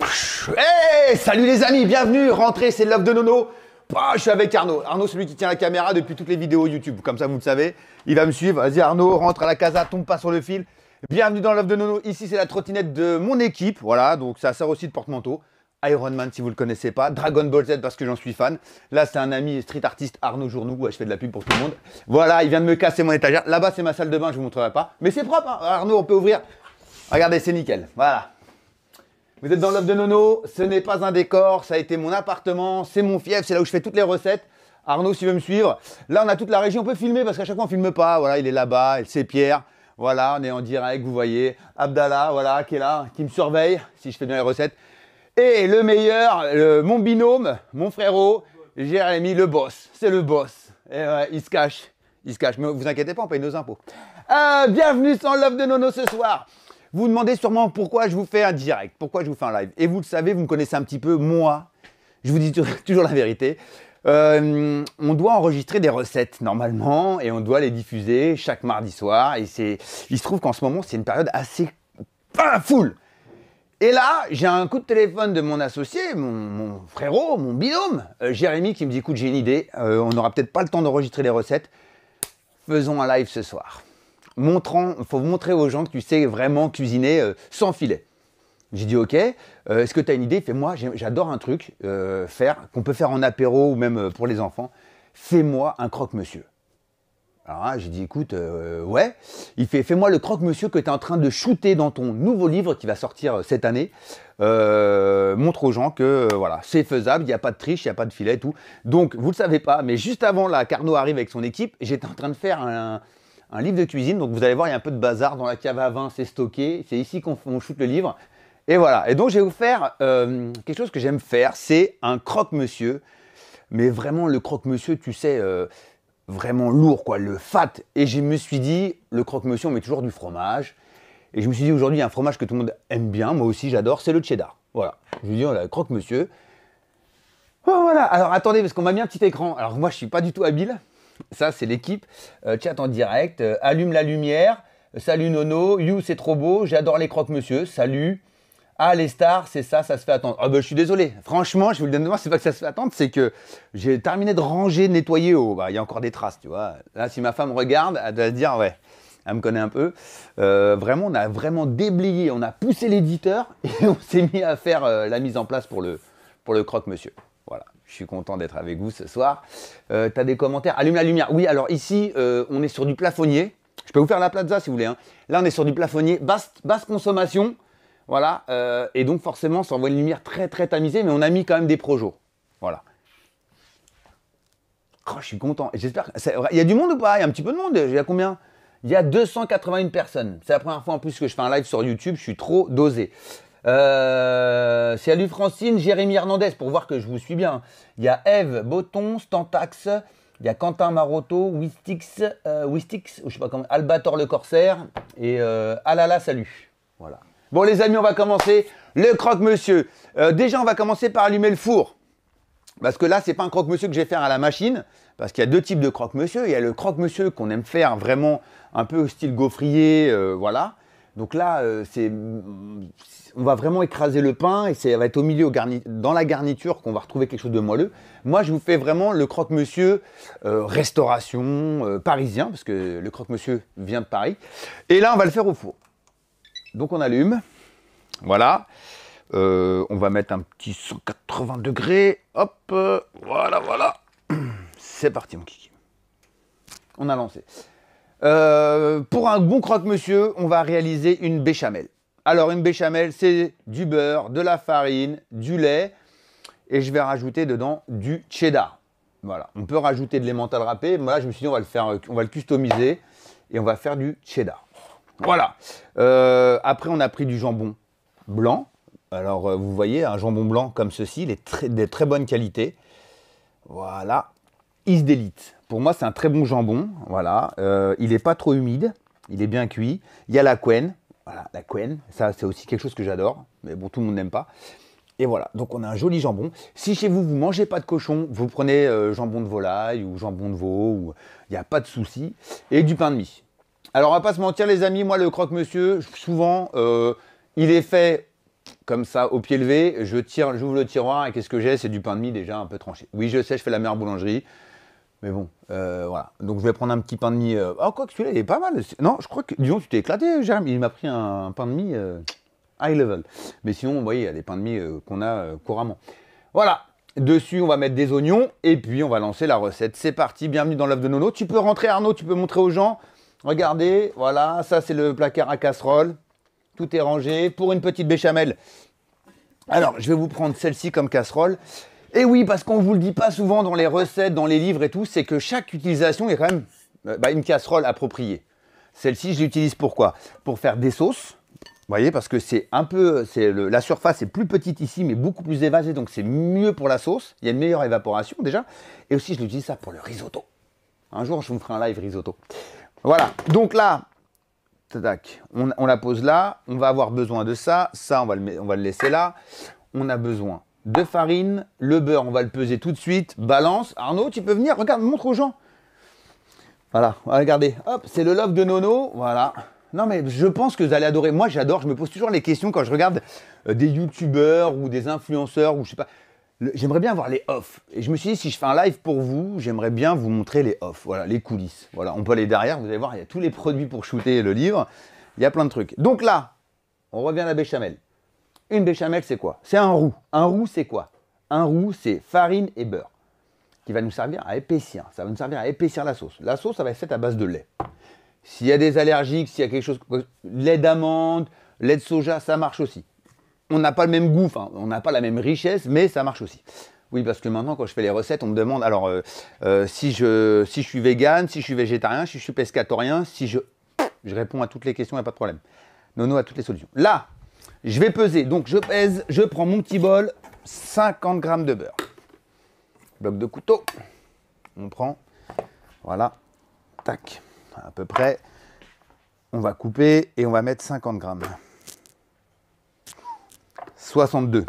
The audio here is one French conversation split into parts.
Hey Salut les amis, bienvenue, rentrez, c'est Love de Nono. Bah, je suis avec Arnaud. Arnaud, celui qui tient la caméra depuis toutes les vidéos YouTube, comme ça vous le savez. Il va me suivre. Vas-y Arnaud, rentre à la casa, tombe pas sur le fil. Bienvenue dans Love de Nono. Ici, c'est la trottinette de mon équipe. Voilà, donc ça sert aussi de porte-manteau. Iron Man si vous le connaissez pas, Dragon Ball Z parce que j'en suis fan. Là, c'est un ami street artiste Arnaud Journou, ouais, je fais de la pub pour tout le monde. Voilà, il vient de me casser mon étagère. Là-bas, c'est ma salle de bain, je vous montrerai pas. Mais c'est propre, hein. Arnaud, on peut ouvrir. Regardez, c'est nickel. Voilà. Vous êtes dans l'offre de Nono, ce n'est pas un décor, ça a été mon appartement, c'est mon fief, c'est là où je fais toutes les recettes. Arnaud, si tu veux me suivre. Là, on a toute la région, on peut filmer parce qu'à chaque fois, on ne filme pas. Voilà, il est là-bas, c'est Pierre. Voilà, on est en direct, vous voyez. Abdallah, voilà, qui est là, qui me surveille, si je fais bien les recettes. Et le meilleur, mon binôme, mon frérot, Jérémy, le boss. C'est le boss. Et euh, il se cache. Il se cache. Mais vous inquiétez pas, on paye nos impôts. Euh, bienvenue sans l'offre de Nono ce soir. Vous vous demandez sûrement pourquoi je vous fais un direct, pourquoi je vous fais un live. Et vous le savez, vous me connaissez un petit peu, moi, je vous dis toujours la vérité. Euh, on doit enregistrer des recettes normalement et on doit les diffuser chaque mardi soir. Et c'est, il se trouve qu'en ce moment, c'est une période assez pas foule Et là, j'ai un coup de téléphone de mon associé, mon, frérot, mon binôme, euh, Jérémy, qui me dit écoute, j'ai une idée, euh, on n'aura peut-être pas le temps d'enregistrer les recettes. Faisons un live ce soir montrant, faut montrer aux gens que tu sais vraiment cuisiner euh, sans filet. J'ai dit ok, euh, est-ce que tu as une idée Fais-moi, j'adore un truc euh, faire qu'on peut faire en apéro ou même pour les enfants. Fais-moi un croque-monsieur. Alors hein, j'ai dit écoute, ouais. Il fait fais-moi le croque-monsieur que tu es en train de shooter dans ton nouveau livre qui va sortir cette année. montre aux gens que voilà, c'est faisable, il n'y a pas de triche, il n'y a pas de filet, tout. Donc vous ne le savez pas, mais juste avant là, Carnot arrive avec son équipe, j'étais en train de faire un, un livre de cuisine. Donc vous allez voir, il y a un peu de bazar dans la cave à vin, c'est stocké. C'est ici qu'on shoot le livre. Et voilà. Et donc j'ai offert euh, quelque chose que j'aime faire, c'est un croque-monsieur. Mais vraiment le croque-monsieur, tu sais, euh, vraiment lourd, quoi, le fat. Et je me suis dit, le croque-monsieur, on met toujours du fromage. Et je me suis dit, aujourd'hui, un fromage que tout le monde aime bien, moi aussi j'adore, c'est le cheddar. Voilà. Je lui dis, on a croque-monsieur. Oh, voilà. Alors attendez, parce qu'on m'a mis un petit écran. Alors moi, je suis pas du tout habile. Ça, c'est l'équipe. Euh, en direct. Euh, allume la lumière. Euh, salut Nono. You, c'est trop beau. J'adore les croque-monsieur. Salut. Ah, les stars, c'est ça, ça se fait attendre. Ah, ben, je suis désolé. Franchement, je vous le donne voir. c'est pas que ça se fait attendre, c'est que j'ai terminé de ranger, de nettoyer. Bah, il y a encore des traces, tu vois. Là, si ma femme regarde, elle doit se dire, ouais, elle me connaît un peu. Euh, vraiment, on a vraiment déblayé, on a poussé l'éditeur et on s'est mis à faire la mise en place pour le, pour le croque-monsieur. Je suis content d'être avec vous ce soir. Euh, as des commentaires Allume la lumière. Oui, alors ici, euh, on est sur du plafonnier. Je peux vous faire la plaza si vous voulez. Hein. Là, on est sur du plafonnier, basse, consommation. Voilà. Euh, et donc, forcément, ça envoie une lumière très, très tamisée, mais on a mis quand même des projos. Voilà. Oh, je suis content. J'espère. Il y a du monde ou pas Il y a un petit peu de monde. Il y a combien Il y a 281 personnes. C'est la première fois en plus que je fais un live sur YouTube. Je suis trop dosé. Euh, salut Francine, Jérémy Hernandez, pour voir que je vous suis bien. Il y a Eve Boton, Stantax, il y a Quentin Marotto, Wistix, euh, Wistix, ou je sais pas comment, Albator le Corsaire, et euh, Alala, salut. Voilà. Bon les amis, on va commencer le croque-monsieur. déjà, on va commencer par allumer le four. Parce que là, c'est pas un croque-monsieur que je vais faire à la machine, parce qu'il y a deux types de croque-monsieur. Il y a le croque-monsieur qu'on aime faire vraiment un peu au style gaufrier, voilà. Donc là, euh, on va vraiment écraser le pain et ça va être au milieu, dans la garniture, qu'on va retrouver quelque chose de moelleux. Moi, je vous fais vraiment le croque-monsieur euh, restauration euh, parisien, parce que le croque-monsieur vient de Paris. Et là, on va le faire au four. Donc on allume. Voilà. on va mettre un petit 180 degrés. Hop, voilà, voilà. C'est parti, mon kiki. On a lancé. Euh, pour un bon croque-monsieur, on va réaliser une béchamel. Alors une béchamel, c'est du beurre, de la farine, du lait, et je vais rajouter dedans du cheddar. Voilà, on peut rajouter de l'emmental râpé, mais là je me suis dit on va le faire, euh, on va le customiser et on va faire du cheddar. Voilà. Euh, après on a pris du jambon blanc. Alors vous voyez un jambon blanc comme ceci, il est très, de très bonne qualité. Voilà, Is Pour moi, c'est un très bon jambon. Voilà. Euh, il n'est pas trop humide. Il est bien cuit. Il y a la couenne. Voilà, la couenne. Ça, c'est aussi quelque chose que j'adore. Mais bon, tout le monde n'aime pas. Et voilà, donc on a un joli jambon. Si chez vous, vous ne mangez pas de cochon, vous prenez euh, jambon de volaille ou jambon de veau, ou il n'y a pas de souci. Et du pain de mie. Alors on va pas se mentir les amis, moi le croque-monsieur, souvent, euh, il est fait comme ça, au pied levé, je tire, j'ouvre le tiroir et qu'est-ce que j'ai C'est du pain de mie déjà un peu tranché. Oui, je sais, je fais la meilleure boulangerie. Mais bon, euh, voilà. Donc je vais prendre un petit pain de mie. Oh, quoi que celui-là, il est pas mal. Non, je crois que. Disons, tu t'es éclaté, Jérémy. Il m'a pris un, pain de mie euh, high level. Mais sinon, vous voyez, il y a des pains de mie qu'on a couramment. Voilà. Dessus, on va mettre des oignons et puis on va lancer la recette. C'est parti. Bienvenue dans l'œuf de Nono. Tu peux rentrer, Arnaud. Tu peux montrer aux gens. Regardez, voilà. Ça, c'est le placard à casserole. Tout est rangé pour une petite béchamel. Alors, je vais vous prendre celle-ci comme casserole. Et oui, parce qu'on vous le dit pas souvent dans les recettes, dans les livres et tout, c'est que chaque utilisation est quand même euh, bah, une casserole appropriée. Celle-ci, je l'utilise pourquoi Pour faire des sauces. Vous voyez, parce que c'est un peu, c'est la surface est plus petite ici, mais beaucoup plus évasée, donc c'est mieux pour la sauce. Il y a une meilleure évaporation déjà. Et aussi, je l'utilise ça pour le risotto. Un jour, je vous ferai un live risotto. Voilà. Donc là, tac, on, la pose là. On va avoir besoin de ça. Ça, va on va le laisser là. On a besoin de farine, le beurre, on va le peser tout de suite, balance. Arnaud, tu peux venir, regarde, montre aux gens. Voilà, regardez, hop, c'est le love de Nono, voilà. Non mais je pense que vous allez adorer. Moi j'adore, je me pose toujours les questions quand je regarde euh, des youtubeurs ou des influenceurs ou je sais pas. J'aimerais bien voir les off. Et je me suis dit, si je fais un live pour vous, j'aimerais bien vous montrer les off, voilà, les coulisses. Voilà, on peut aller derrière, vous allez voir, il y a tous les produits pour shooter le livre. Il y a plein de trucs. Donc là, on revient à la béchamel. Une béchamel, c'est quoi C'est un roux. Un roux, c'est quoi Un roux, c'est farine et beurre, qui va nous servir à épaissir. Ça va nous servir à épaissir la sauce. La sauce, ça va être faite à base de lait. S'il y a des allergiques, s'il y a quelque chose, lait d'amande, lait de soja, ça marche aussi. On n'a pas le même goût, enfin, on n'a pas la même richesse, mais ça marche aussi. Oui, parce que maintenant, quand je fais les recettes, on me demande alors euh, euh, si, je, si je suis vegan, si je suis végétarien, si je suis pescatorien, si je. Je réponds à toutes les questions, il n'y a pas de problème. Nono a toutes les solutions. Là, je vais peser. Donc je pèse, je prends mon petit bol, 50 grammes de beurre. Bloc de couteau. On prend. Voilà. Tac. À peu près. On va couper et on va mettre 50 grammes. 62.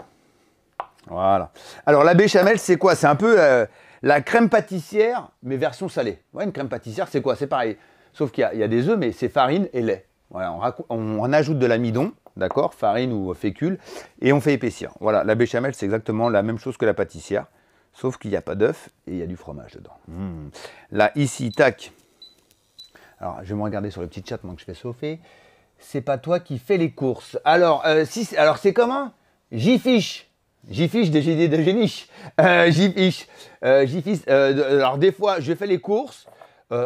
Voilà. Alors la béchamel, c'est quoi C'est un peu euh, la crème pâtissière, mais version salée. une crème pâtissière, c'est quoi C'est pareil. Sauf qu'il y, a des œufs, mais c'est farine et lait. on, en ajoute de l'amidon d'accord Farine ou fécule, et on fait épaissir. Voilà, la béchamel, c'est exactement la même chose que la pâtissière, sauf qu'il n'y a pas d'œuf et il y a du fromage dedans. Hmm. Là, ici, tac. Alors, je vais me regarder sur le petit chat maintenant que je fais chauffer. C'est pas toi qui fais les courses. Alors, euh, alors c'est comment J'y fiche. J'y fiche des GD de géniche. Euh, j'y fiche. Euh, fiche. Euh, alors, des fois, je fais les courses.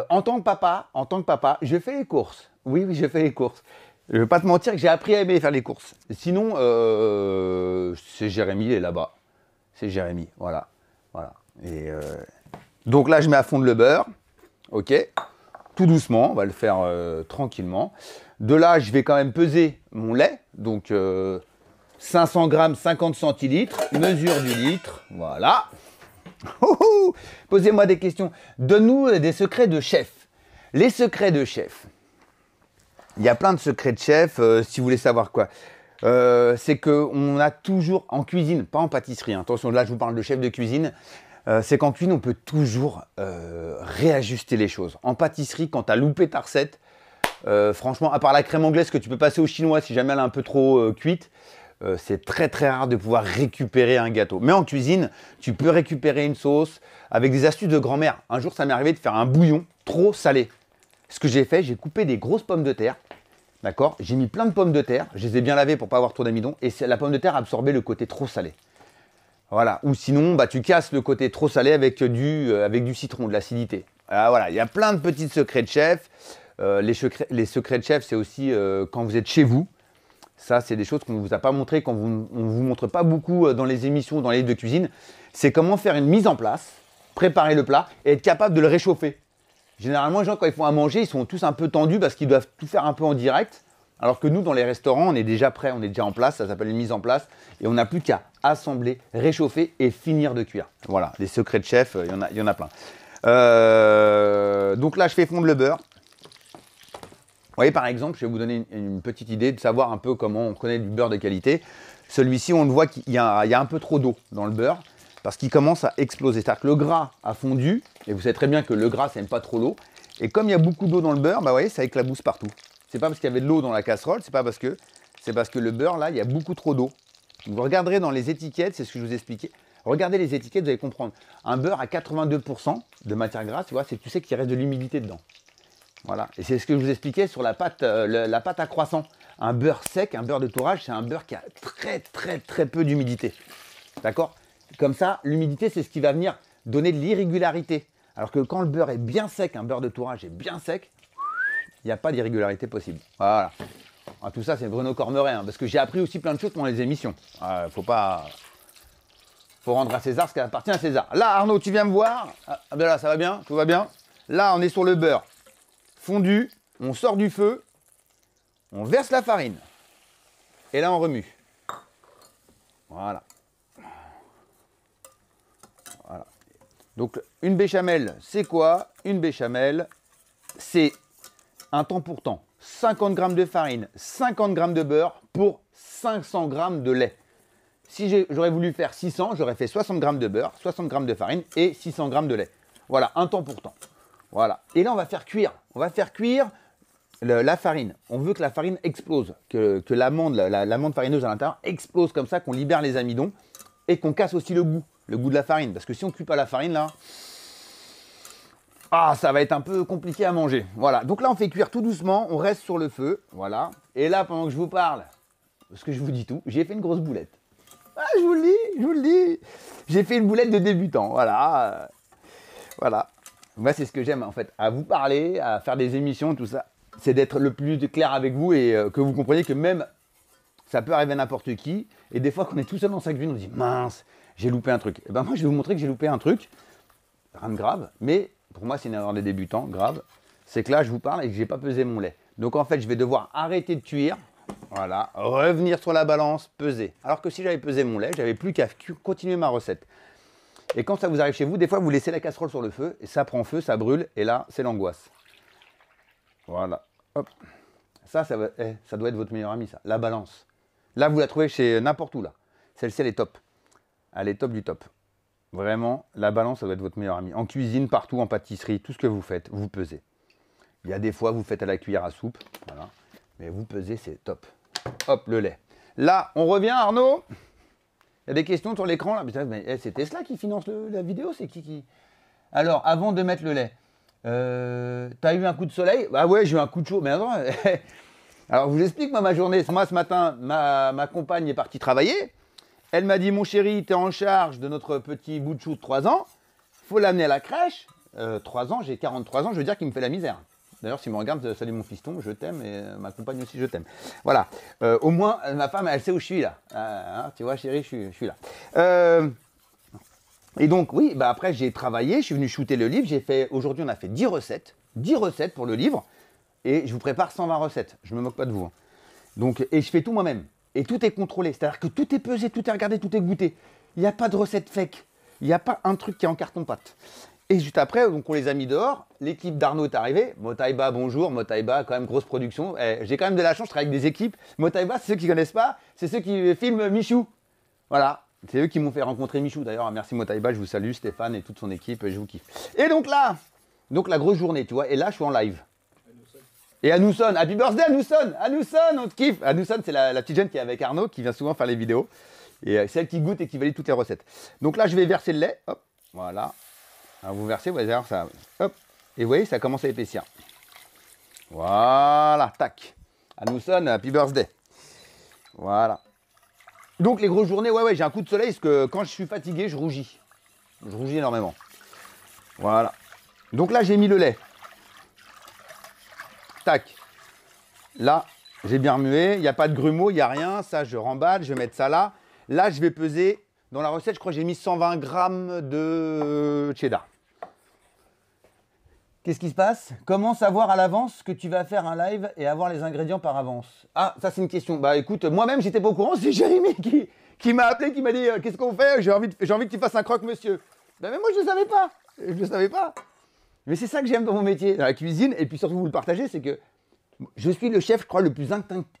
en tant que papa, en tant que papa, je fais les courses. Oui, oui, je fais les courses. Je vais pas te mentir que j'ai appris à aimer faire les courses. Sinon, euh, c'est Jérémy, il est là-bas. C'est Jérémy, voilà. voilà. Et, euh, donc là, je mets à fond le beurre. OK Tout doucement, on va le faire euh, tranquillement. De là, je vais quand même peser mon lait. Donc 500 grammes, 50 centilitres. Mesure du litre, voilà. Posez-moi des questions. Donne-nous des secrets de chef. Les secrets de chef. Il y a plein de secrets de chef, euh, si vous voulez savoir quoi. Euh, c'est qu'on a toujours en cuisine, pas en pâtisserie. Hein, attention, là je vous parle de chef de cuisine. Euh, c'est qu'en cuisine, on peut toujours réajuster les choses. En pâtisserie, quand tu as loupé ta recette, franchement, à part la crème anglaise que tu peux passer au chinois si jamais elle est un peu trop cuite, c'est très très rare de pouvoir récupérer un gâteau. Mais en cuisine, tu peux récupérer une sauce avec des astuces de grand-mère. Un jour, ça m'est arrivé de faire un bouillon trop salé. Ce que j'ai fait, j'ai coupé des grosses pommes de terre, D'accord J'ai mis plein de pommes de terre, je les ai bien lavées pour pas avoir trop d'amidon, et la pomme de terre absorbait le côté trop salé. Voilà. Ou sinon, bah, tu casses le côté trop salé avec du, euh, avec du citron, de l'acidité. Ah, voilà, il y a plein de petits secrets de chef. Euh, les, secrets, les, secrets de chef, c'est aussi euh, quand vous êtes chez vous. Ça, c'est des choses qu'on ne vous a pas montrées, qu'on vous, vous montre pas beaucoup dans les émissions, dans les livres de cuisine. C'est comment faire une mise en place, préparer le plat et être capable de le réchauffer. Généralement, les gens, quand ils font à manger, ils sont tous un peu tendus parce qu'ils doivent tout faire un peu en direct. Alors que nous, dans les restaurants, on est déjà prêt, on est déjà en place, ça s'appelle une mise en place, et on n'a plus qu'à assembler, réchauffer et finir de cuire. Voilà, les secrets de chef, euh, il y, en a, il y en a plein. Euh, donc là, je fais fondre le beurre. Vous voyez, par exemple, je vais vous donner une, petite idée de savoir un peu comment on connaît du beurre de qualité. Celui-ci, on le voit qu'il y, a un peu trop d'eau dans le beurre parce qu'il commence à exploser. C'est-à-dire que le gras a fondu, et vous savez très bien que le gras, ça n'aime pas trop l'eau. Et comme il y a beaucoup d'eau dans le beurre, bah, vous voyez, ça éclabousse partout. C'est pas parce qu'il y avait de l'eau dans la casserole, c'est pas parce que. C'est parce que le beurre, là, il y a beaucoup trop d'eau. Vous regarderez dans les étiquettes, c'est ce que je vous expliquais. Regardez les étiquettes, vous allez comprendre. Un beurre à 82% de matière grasse, tu vois, c'est tu sais qu'il reste de l'humidité dedans. Voilà. Et c'est ce que je vous expliquais sur la pâte, euh, la pâte à croissant. Un beurre sec, un beurre de tourage, c'est un beurre qui a très très très peu d'humidité. D'accord Comme ça, l'humidité, c'est ce qui va venir donner de l'irrégularité. Alors que quand le beurre est bien sec, un beurre de tourage est bien sec, il n'y a pas d'irrégularité possible. Voilà. Ah, tout ça, c'est Bruno Cormeret, hein, parce que j'ai appris aussi plein de choses pendant les émissions. ne ah, faut pas. Faut rendre à César ce qui appartient à César. Là, Arnaud, tu viens me voir. Ah, ben là, ça va bien, tout va bien. Là, on est sur le beurre fondu. On sort du feu. On verse la farine. Et là, on remue. Voilà. Donc une béchamel, c'est quoi Une béchamel, c'est un temps pourtant 50 g de farine, 50 g de beurre pour 500 g de lait. Si j'aurais voulu faire 600, j'aurais fait 60 g de beurre, 60 g de farine et 600 g de lait. Voilà, un temps pourtant. Voilà. Et là, on va faire cuire. On va faire cuire la farine. On veut que la farine explose, que, l'amande farineuse à l'intérieur explose comme ça, qu'on libère les amidons et qu'on casse aussi le goût le goût de la farine. Parce que si on cuit pas la farine, là, ah, ça va être un peu compliqué à manger. Voilà, donc là, on fait cuire tout doucement, on reste sur le feu, voilà. Et là, pendant que je vous parle, parce que je vous dis tout, j'ai fait une grosse boulette. Ah, je vous le dis, je vous le dis. J'ai fait une boulette de débutant, voilà. Voilà. Moi, c'est ce que j'aime, en fait, à vous parler, à faire des émissions, tout ça. C'est d'être le plus clair avec vous et euh, que vous compreniez que même ça peut arriver à n'importe qui. Et des fois, qu'on est tout seul dans sa cuisine, on dit mince, j'ai loupé un truc. Et eh ben moi, je vais vous montrer que j'ai loupé un truc, rien de grave, mais pour moi, c'est une erreur des débutants, grave. C'est que là, je vous parle et que j'ai pas pesé mon lait. Donc en fait, je vais devoir arrêter de cuire, voilà, revenir sur la balance, peser. Alors que si j'avais pesé mon lait, j'avais plus qu'à continuer ma recette. Et quand ça vous arrive chez vous, des fois, vous laissez la casserole sur le feu, et ça prend feu, ça brûle, et là, c'est l'angoisse. Voilà, hop. Ça, ça, eh, ça doit être votre meilleur ami, ça, la balance. Là, vous la trouvez chez n'importe où, là. Celle-ci, elle est top. Allez, top du top. Vraiment, la balance, ça doit être votre meilleur ami. En cuisine, partout, en pâtisserie, tout ce que vous faites, vous pesez. Il y a des fois, vous faites à la cuillère à soupe, voilà. Mais vous pesez, c'est top. Hop, le lait. Là, on revient, Arnaud. Il y a des questions sur l'écran, là. Mais eh, c'est Tesla qui finance la vidéo, c'est qui qui... Alors, avant de mettre le lait, euh, t'as eu un coup de soleil Bah ouais, j'ai eu un coup de chaud, mais attends. Alors, je vous explique, moi, ma journée. Moi, ce matin, ma, ma compagne est partie travailler. Elle m'a dit, mon chéri, tu es en charge de notre petit bout de chou de 3 ans, faut l'amener à la crèche. 3 euh, ans, j'ai 43 ans, je veux dire qu'il me fait la misère. D'ailleurs, s'il me regarde, euh, salut mon fiston, je t'aime, et euh, ma compagne aussi, je t'aime. Voilà. au moins, ma femme, elle sait où je suis là. Ah, hein, tu vois, chérie, je suis, là. et donc, oui, bah après, j'ai travaillé, je suis venu shooter le livre. J'ai fait, aujourd'hui, on a fait 10 recettes, 10 recettes pour le livre, et je vous prépare 120 recettes. Je ne me moque pas de vous. Hein. Donc, et je fais tout moi-même. Et tout est contrôlé. C'est-à-dire que tout est pesé, tout est regardé, tout est goûté. Il n'y a pas de recette fake. Il n'y a pas un truc qui est en carton-pâte. Et juste après, donc on les a mis dehors. L'équipe d'Arnaud est arrivée. Motaiba, bonjour. Motaiba, quand même grosse production. Eh, j'ai quand même de la chance, je travaille avec des équipes. Motaiba, c'est ceux qui ne connaissent pas, c'est ceux qui filment Michou. Voilà. C'est eux qui m'ont fait rencontrer Michou. D'ailleurs, ah, merci Motaiba, je vous salue, Stéphane et toute son équipe, je vous kiffe. Et donc là, donc la grosse journée, tu vois. Et là, je suis en live. Et à happy birthday à Anousson, on te kiffe. Anousson, c'est la, petite jeune qui est avec Arnaud, qui vient souvent faire les vidéos. Et celle euh, c'est elle qui goûte et qui valide toutes les recettes. Donc là, je vais verser le lait. Hop, voilà. Alors, vous versez, vous allez ça. Hop. Et vous voyez, ça commence à épaissir. Voilà, tac. À happy birthday. Voilà. Donc les grosses journées, ouais, ouais, j'ai un coup de soleil parce que quand je suis fatigué, je rougis. Je rougis énormément. Voilà. Donc là, j'ai mis le lait tac. Là, j'ai bien remué, il n'y a pas de grumeaux, il n'y a rien, ça je remballe, je vais mettre ça là. Là, je vais peser, dans la recette, je crois que j'ai mis 120 grammes de cheddar. Qu'est-ce qui se passe Comment savoir à l'avance que tu vas faire un live et avoir les ingrédients par avance Ah, ça c'est une question. Bah écoute, moi-même j'étais pas au courant, c'est Jérémy qui, m'a appelé, qui m'a dit euh, qu'est-ce qu'on fait J'ai envie, envie que tu fasses un croque monsieur. Bah ben, mais moi je ne savais pas, je ne savais pas. Mais c'est ça que j'aime dans mon métier, dans la cuisine, et puis surtout vous le partagez, c'est que je suis le chef, je crois, le plus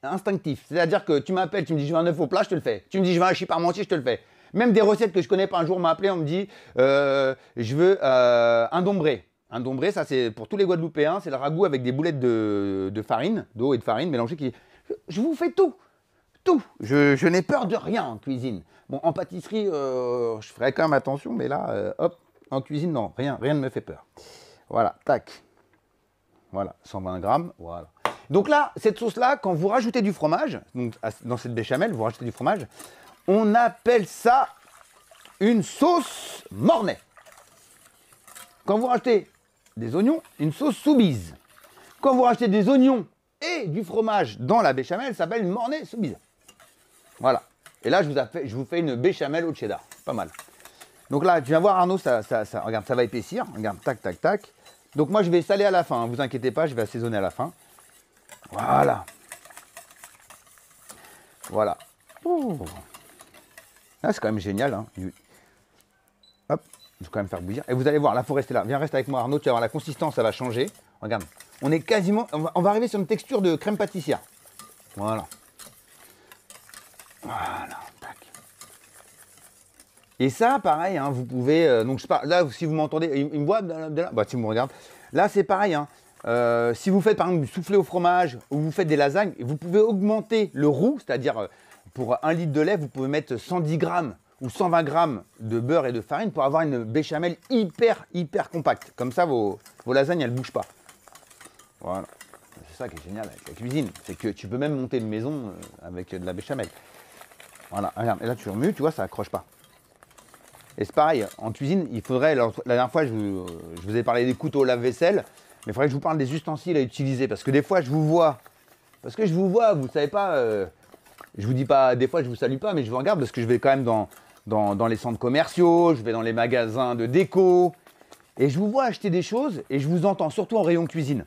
instinctif. C'est-à-dire que tu m'appelles, tu me dis je veux un œuf au plat, je te le fais. Tu me dis je veux un chiparmentier, je te le fais. Même des recettes que je connais pas, un jour on m'a on me dit euh, je veux euh, un dombré. Un dombré, ça c'est pour tous les Guadeloupéens, c'est le ragoût avec des boulettes de, farine, d'eau et de farine mélangées. Qui... Je, vous fais tout, tout. Je, n'ai peur de rien en cuisine. Bon, en pâtisserie, euh, je ferai quand même attention, mais là, hop, en cuisine, non, rien, rien ne me fait peur. Voilà, tac. Voilà, 120 grammes, voilà. Donc là, cette sauce-là, quand vous rajoutez du fromage, dans cette béchamel, vous rajoutez du fromage, on appelle ça une sauce mornay. Quand vous rajoutez des oignons, une sauce soubise. Quand vous rajoutez des oignons et du fromage dans la béchamel, ça s'appelle mornay soubise. Voilà. Et là, je vous, fais une béchamel au cheddar. Pas mal. Donc là, tu viens voir, Arnaud, ça, ça, regarde, ça va épaissir. Regarde, tac, tac, tac. Donc moi, je vais saler à la fin, ne hein. vous inquiétez pas, je vais assaisonner à la fin. Voilà. Voilà. Là ah, c'est quand même génial. Hein. Hop, je vais quand même faire bouillir. Et vous allez voir, là, il faut rester là. Viens, reste avec moi, Arnaud. Tu vas voir, la consistance, ça va changer. Regarde, on est quasiment... on va arriver sur une texture de crème pâtissière. Voilà. Voilà. Et ça, pareil, hein, vous pouvez. Euh, donc je là, si vous m'entendez, il, me voit de là, bah, si vous me regardez. Là, c'est pareil. Hein. Euh, si vous faites par exemple du soufflé au fromage ou vous faites des lasagnes, vous pouvez augmenter le roux, c'est-à-dire euh, pour un litre de lait, vous pouvez mettre 110 grammes ou 120 grammes de beurre et de farine pour avoir une béchamel hyper, hyper compacte. Comme ça, vos, lasagnes, elles ne bougent pas. Voilà. C'est ça qui est génial avec la cuisine. C'est que tu peux même monter une maison avec de la béchamel. Voilà, ah, regarde, et là tu remues, tu vois, ça accroche pas. Et c'est pareil, en cuisine, il faudrait. La dernière fois, je vous, ai parlé des couteaux lave-vaisselle, mais il faudrait que je vous parle des ustensiles à utiliser. Parce que des fois, je vous vois. Parce que je vous vois, vous ne savez pas. Euh, je vous dis pas, des fois, je vous salue pas, mais je vous regarde parce que je vais quand même dans, les centres commerciaux, je vais dans les magasins de déco. Et je vous vois acheter des choses et je vous entends, surtout en rayon cuisine.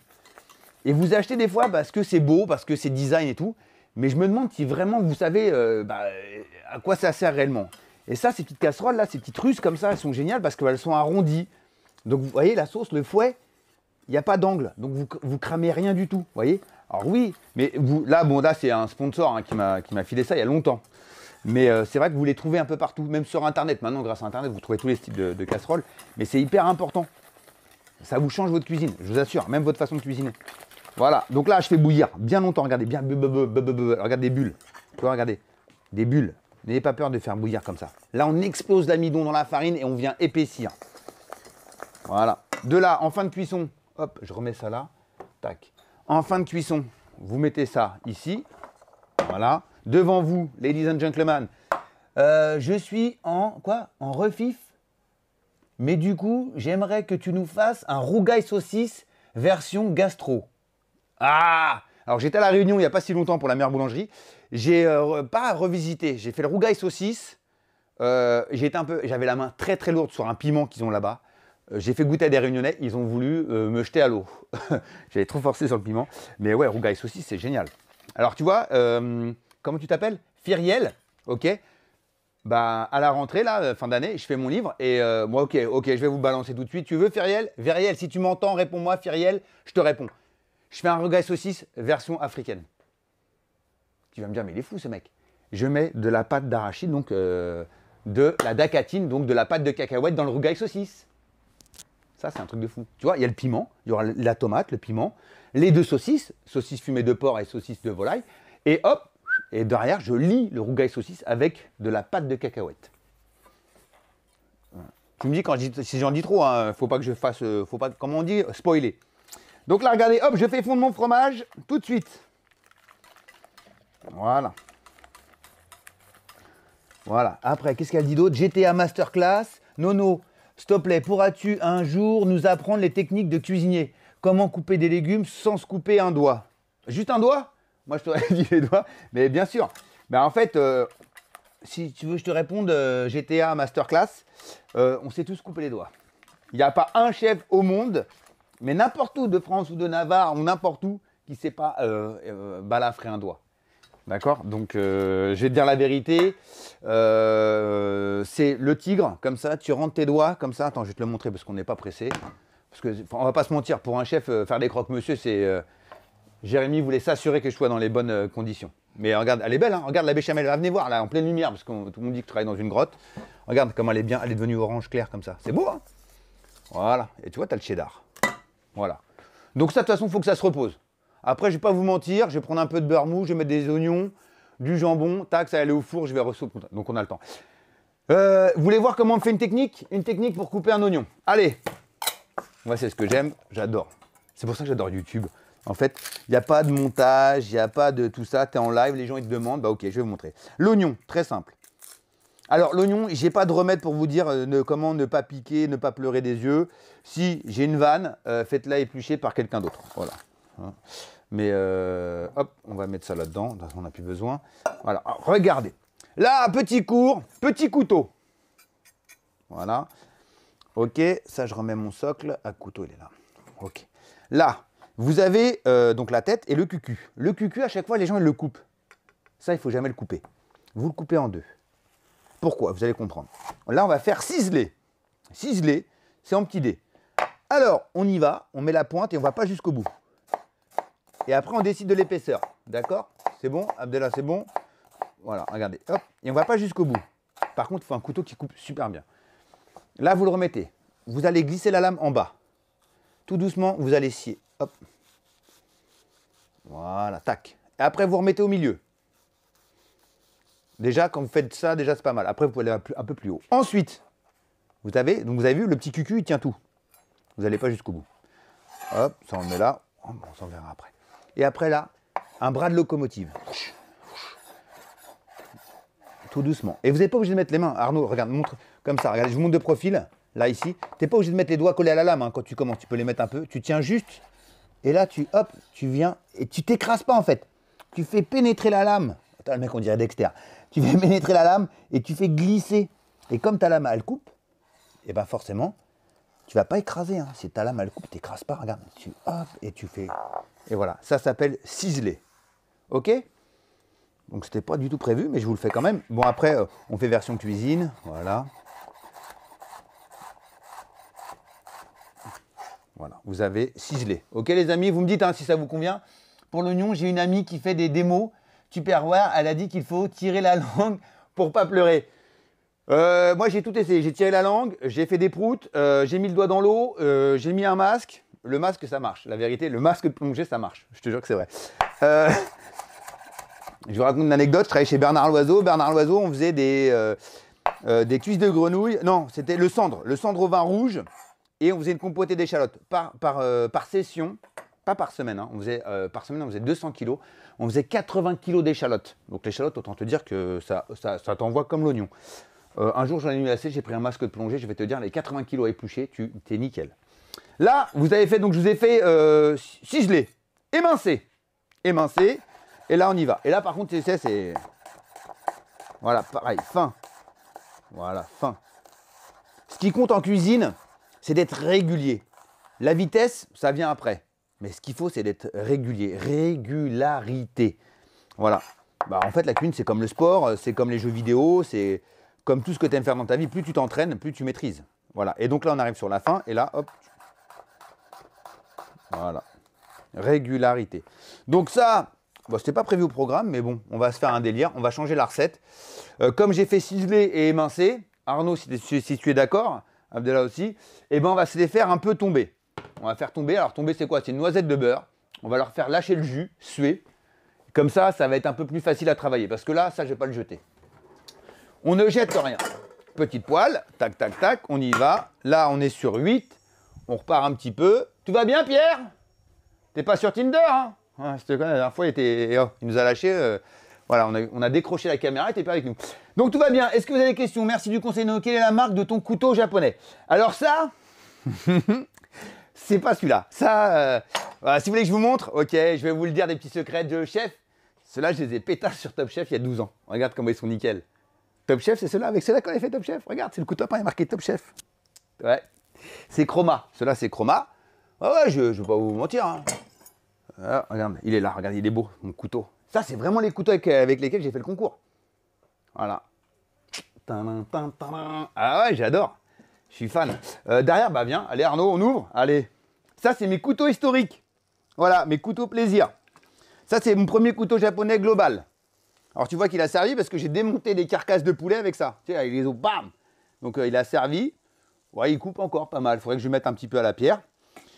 Et vous achetez des fois parce que c'est beau, parce que c'est design et tout. Mais je me demande si vraiment vous savez euh, bah, à quoi ça sert réellement. Et ça, ces petites casseroles là, ces petites russes comme ça, elles sont géniales parce qu'elles sont arrondies. Donc vous voyez la sauce, le fouet, il n'y a pas d'angle, donc vous, vous cramez rien du tout, voyez Alors oui, mais vous, là, bon, là, c'est un sponsor hein, qui m'a filé ça il y a longtemps. Mais euh, c'est vrai que vous les trouvez un peu partout, même sur Internet. Maintenant, grâce à Internet, vous trouvez tous les types de, casseroles, mais c'est hyper important. Ça vous change votre cuisine, je vous assure, même votre façon de cuisiner. Voilà, donc là, je fais bouillir bien longtemps, regardez, bien, regardez des bulles, vous regardez, des bulles. N'ayez pas peur de faire bouillir comme ça. Là, on explose l'amidon dans la farine et on vient épaissir. Voilà. De là, en fin de cuisson, hop, je remets ça là. Tac. En fin de cuisson, vous mettez ça ici. Voilà. Devant vous, ladies and gentlemen, euh, je suis en quoi En refif. Mais du coup, j'aimerais que tu nous fasses un rougail saucisse version gastro. Ah Alors j'étais à la Réunion il n'y a pas si longtemps pour la mère boulangerie j'ai pas euh, pas revisité, j'ai fait le rougail saucisse. Euh, j'avais la main très très lourde sur un piment qu'ils ont là-bas. Euh, j'ai fait goûter à des réunionnais, ils ont voulu euh, me jeter à l'eau. j'avais trop forcé sur le piment. Mais ouais, rougail saucisse, c'est génial. Alors tu vois, comment tu t'appelles Firiel, ok bah, à la rentrée, là, fin d'année, je fais mon livre et moi, ok, ok, je vais vous balancer tout de suite. Tu veux, Firiel Viriel, si tu m'entends, réponds-moi, Firiel, je te réponds. Je fais un rougail saucisse version africaine. Tu vas me dire, mais il est fou ce mec. Je mets de la pâte d'arachide, donc euh, de la dacatine, donc de la pâte de cacahuète dans le rougail saucisse. Ça, c'est un truc de fou. Tu vois, il y a le piment, il y aura la tomate, le piment, les deux saucisses, saucisse fumée de porc et saucisse de volaille. Et hop, et derrière, je lis le rougail saucisse avec de la pâte de cacahuète. Tu me dis quand si j'en dis trop, ne hein, faut pas que je fasse, euh, faut pas, comment on dit, euh, spoiler. Donc là, regardez, hop, je fais fondre mon fromage tout de suite. Voilà. Voilà. Après, qu'est-ce qu'elle dit d'autre GTA Masterclass. Nono, s'il te plaît, pourras-tu un jour nous apprendre les techniques de cuisinier Comment couper des légumes sans se couper un doigt Juste un doigt Moi, je te dit les doigts, mais bien sûr. Mais bah, en fait, euh, si tu veux que je te réponde, euh, GTA Masterclass, euh, on sait tous couper les doigts. Il n'y a pas un chef au monde, mais n'importe où de France ou de Navarre ou n'importe où, qui ne sait pas balafrer un doigt. D'accord Donc, euh, je vais te dire la vérité. Euh, c'est le tigre, comme ça, tu rentres tes doigts, comme ça. Attends, je vais te le montrer parce qu'on n'est pas pressé. Parce que, on va pas se mentir, pour un chef, euh, faire des croque-monsieur, c'est. Jérémy voulait s'assurer que je sois dans les bonnes conditions. Mais regarde, elle est belle, hein regarde la béchamel. venez voir, là, en pleine lumière, parce que tout le monde dit que tu travailles dans une grotte. Regarde comment elle est bien, elle est devenue orange clair, comme ça. C'est beau, hein Voilà. Et tu vois, tu as le cheddar. Voilà. Donc, ça, de toute façon, il faut que ça se repose. Après, je vais pas vous mentir, je vais prendre un peu de beurre mou, je vais mettre des oignons, du jambon, tac, ça va aller au four, je vais ressortir. Donc on a le temps. Euh, vous voulez voir comment on fait une technique Une technique pour couper un oignon. Allez Moi, c'est ce que j'aime, j'adore. C'est pour ça que j'adore YouTube. En fait, il n'y a pas de montage, il n'y a pas de tout ça. Tu es en live, les gens ils te demandent. Bah ok, je vais vous montrer. L'oignon, très simple. Alors l'oignon, j'ai pas de remède pour vous dire euh, comment ne pas piquer, ne pas pleurer des yeux. Si j'ai une vanne, euh, faites-la éplucher par quelqu'un d'autre. Voilà. Hein. Mais euh, hop, on va mettre ça là-dedans, on n'a plus besoin. Voilà, ah, regardez. Là, petit cours, petit couteau. Voilà. Ok, ça je remets mon socle. À ah, couteau, il est là. Ok. Là, vous avez euh, donc la tête et le cucu. Le cucu, à chaque fois, les gens, ils le coupent. Ça, il ne faut jamais le couper. Vous le coupez en deux. Pourquoi Vous allez comprendre. Là, on va faire ciseler. Ciseler, c'est en petit dé. Alors, on y va, on met la pointe et on ne va pas jusqu'au bout. Et après, on décide de l'épaisseur. D'accord C'est bon Abdellah c'est bon Voilà, regardez. Hop. Et on ne va pas jusqu'au bout. Par contre, il faut un couteau qui coupe super bien. Là, vous le remettez. Vous allez glisser la lame en bas. Tout doucement, vous allez scier. Hop. Voilà, tac. Et après, vous remettez au milieu. Déjà, quand vous faites ça, déjà, c'est pas mal. Après, vous pouvez aller un peu plus haut. Ensuite, vous avez, donc vous avez vu, le petit cucu, il tient tout. Vous n'allez pas jusqu'au bout. Hop, ça on le met là. Oh, on s'en verra après. Et après là, un bras de locomotive. Tout doucement. Et vous n'êtes pas obligé de mettre les mains. Arnaud, regarde, montre comme ça. Regarde, je vous montre de profil, là, ici. Tu n'es pas obligé de mettre les doigts collés à la lame hein, quand tu commences. Tu peux les mettre un peu. Tu tiens juste. Et là, tu, hop, tu viens. Et tu t'écrases pas, en fait. Tu fais pénétrer la lame. Attends, le mec, on dirait Dexter. Tu fais pénétrer la lame et tu fais glisser. Et comme ta lame, elle coupe, et eh ben forcément, tu vas pas écraser, hein. si t'as la mal coupe, t'écrases pas, regarde, tu hop, et tu fais. Et voilà, ça s'appelle ciseler. Ok Donc c'était pas du tout prévu, mais je vous le fais quand même. Bon après, euh, on fait version cuisine, voilà. Voilà, vous avez ciselé. Ok les amis, vous me dites hein, si ça vous convient. Pour l'oignon, j'ai une amie qui fait des démos Tupperware, elle a dit qu'il faut tirer la langue pour pas pleurer. Euh, moi, j'ai tout essayé. J'ai tiré la langue, j'ai fait des proutes, euh, j'ai mis le doigt dans l'eau, euh, j'ai mis un masque. Le masque, ça marche. La vérité, le masque plongé, plongée, ça marche. Je te jure que c'est vrai. je vous raconte une anecdote. Je travaillais chez Bernard Loiseau. Bernard Loiseau, on faisait des, des cuisses de grenouille. Non, c'était le cendre. Le cendre au vin rouge. Et on faisait une compotée d'échalotes par, par, par session pas par semaine, hein. on faisait, par semaine on faisait 200 kg, on faisait 80 kg d'échalotes. Donc l'échalote, autant te dire que ça, ça t'envoie comme l'oignon. Euh, un jour, j'en ai mis assez, j'ai pris un masque de plongée, je vais te dire, les 80 kilos épluchés, tu es nickel. Là, vous avez fait, donc je vous ai fait euh, ciselé, émincé, émincé, et là on y va. Et là par contre, c'est, c'est. Voilà, pareil, fin. Voilà, fin. Ce qui compte en cuisine, c'est d'être régulier. La vitesse, ça vient après. Mais ce qu'il faut, c'est d'être régulier, régularité. Voilà. Bah, en fait, la cuisine, c'est comme le sport, euh, c'est comme les jeux vidéo, c'est comme tout ce que tu aimes faire dans ta vie, plus tu t'entraînes, plus tu maîtrises. Voilà. Et donc là, on arrive sur la fin, et là, hop. Voilà. Régularité. Donc ça, ce c'était pas prévu au programme, mais bon, on va se faire un délire. On va changer la recette. Euh, comme j'ai fait ciseler et émincer, Arnaud, si, tu es, d'accord, Abdella aussi, eh ben on va se les faire un peu tomber. On va faire tomber. Alors tomber, c'est quoi C'est une noisette de beurre. On va leur faire lâcher le jus, suer. Comme ça, ça va être un peu plus facile à travailler. Parce que là, ça, je vais pas le jeter. On ne jette rien. Petite poêle, tac, tac, tac, on y va. Là, on est sur 8. On repart un petit peu. Tout va bien, Pierre T'es pas sur Tinder, hein ah, c'était la dernière fois, il, était... Eh oh, il nous a lâché. Euh, voilà, on a, décroché la caméra, et était pas avec nous. Donc tout va bien. Est-ce que vous avez des questions Merci du conseil. quelle est la marque de ton couteau japonais Alors ça, c'est pas celui-là. Ça, euh, si vous voulez que je vous montre, ok, je vais vous le dire des petits secrets de chef. Ceux-là, je les ai pétards sur Top Chef il y a 12 ans. Regarde comment ils sont nickel. Top Chef, c'est cela. Avec cela qu'on a fait Top Chef. Regarde, c'est le couteau hein, il est marqué Top Chef. Ouais. C'est Chroma. Cela, c'est Chroma. Ouais, ah ouais, je ne vais pas vous mentir. Hein. Ah, regarde, il est là, regarde, il est beau, mon couteau. Ça, c'est vraiment les couteaux avec, lesquels j'ai fait le concours. Voilà. Ah ouais, j'adore. Je suis fan. Euh, derrière, bah viens. Allez, Arnaud, on ouvre. Allez. Ça, c'est mes couteaux historiques. Voilà, mes couteaux plaisir. Ça, c'est mon premier couteau japonais global. Alors tu vois qu'il a servi parce que j'ai démonté des carcasses de poulet avec ça. Tu sais, il les os, bam Donc euh, il a servi. Ouais, il coupe encore pas mal. il Faudrait que je mette un petit peu à la pierre.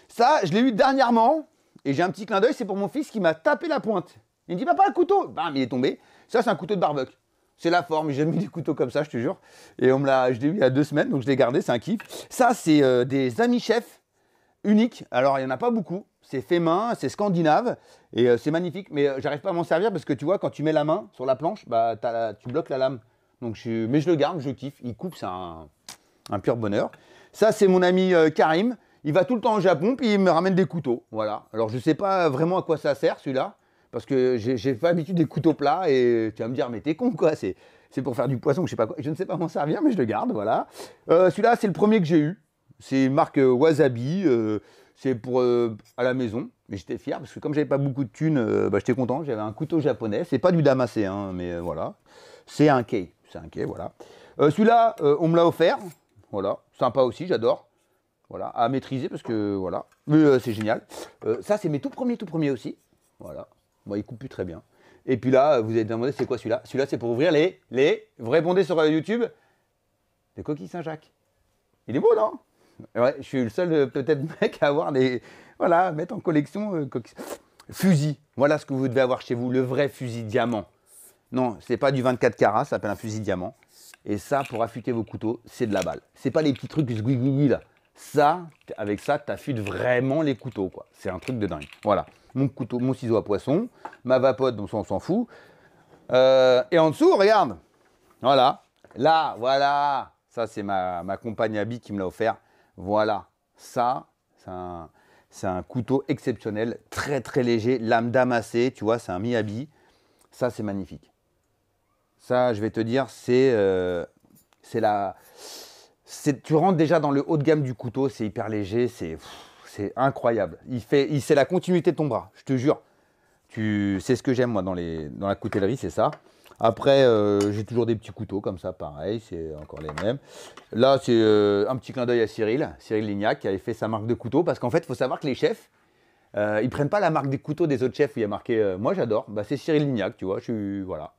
Ça, je l'ai eu dernièrement. Et j'ai un petit clin d'œil, c'est pour mon fils qui m'a tapé la pointe. Il me dit, papa, le couteau Bam, il est tombé. Ça, c'est un couteau de barbecue. C'est la forme, j'ai jamais des couteaux comme ça, je te jure. Et on me l'a, je l'ai eu il y a deux semaines, donc je l'ai gardé, c'est un kiff. Ça, c'est euh, des amis chefs uniques. Alors, il n'y en a pas beaucoup c'est fait main, c'est scandinave, et euh, c'est magnifique, mais euh, j'arrive pas à m'en servir parce que tu vois, quand tu mets la main sur la planche, bah, tu bloques la lame. Donc je, mais je le garde, je kiffe, il coupe, c'est un, pur bonheur. Ça, c'est mon ami euh, Karim, il va tout le temps au Japon, puis il me ramène des couteaux, voilà. Alors je sais pas vraiment à quoi ça sert celui-là, parce que j'ai pas l'habitude des couteaux plats, et tu vas me dire, mais t'es con quoi, c'est pour faire du poisson, je sais pas quoi, je ne sais pas m'en servir, mais je le garde, voilà. celui-là, c'est le premier que j'ai eu, c'est marque Wasabi. C'est pour euh, à la maison, mais j'étais fier parce que comme j'avais pas beaucoup de thunes, euh, bah, j'étais content. J'avais un couteau japonais, c'est pas du damassé, hein, mais euh, voilà. C'est un quai, c'est un quai, voilà. Celui-là, on me l'a offert, voilà, sympa aussi, j'adore. Voilà, à maîtriser parce que voilà, mais c'est génial. ça, c'est mes tout premiers, tout premiers aussi, voilà. Moi, il coupe plus très bien. Et puis là, vous avez demandé c'est quoi celui-là Celui-là, c'est pour ouvrir les, les. Vous répondez sur YouTube. Des coquilles Saint-Jacques. Il est beau, non Ouais, je suis le seul euh, peut-être mec à avoir des. Voilà, mettre en collection. Euh, fusil. Voilà ce que vous devez avoir chez vous, le vrai fusil diamant. Non, c'est pas du 24 carats, ça s'appelle un fusil diamant. Et ça, pour affûter vos couteaux, c'est de la balle. C'est pas les petits trucs sguigui là. Ça, avec ça, t'affûtes vraiment les couteaux, quoi. C'est un truc de dingue. Voilà. Mon couteau, mon ciseau à poisson, ma vapote, donc ça on s'en fout. Euh, et en dessous, regarde. Voilà. Là, voilà. Ça, c'est ma, ma compagne Abby qui me l'a offert. Voilà, ça, c'est un, couteau exceptionnel, très très léger, lame damassée, tu vois, c'est un Miyabi. Ça, c'est magnifique. Ça, je vais te dire, c'est euh, la... Tu rentres déjà dans le haut de gamme du couteau, c'est hyper léger, c'est incroyable. Il fait, il, c'est la continuité de ton bras, je te jure. Tu, c'est ce que j'aime moi dans, dans la coutellerie, c'est ça. Après, euh, j'ai toujours des petits couteaux comme ça, pareil, c'est encore les mêmes. Là, c'est euh, un petit clin d'œil à Cyril, Cyril Lignac, qui avait fait sa marque de couteau, parce qu'en fait, il faut savoir que les chefs, ils euh, ils prennent pas la marque des couteaux des autres chefs où il y a marqué Moi j'adore bah, c'est Cyril Lignac, tu vois, je suis... Voilà.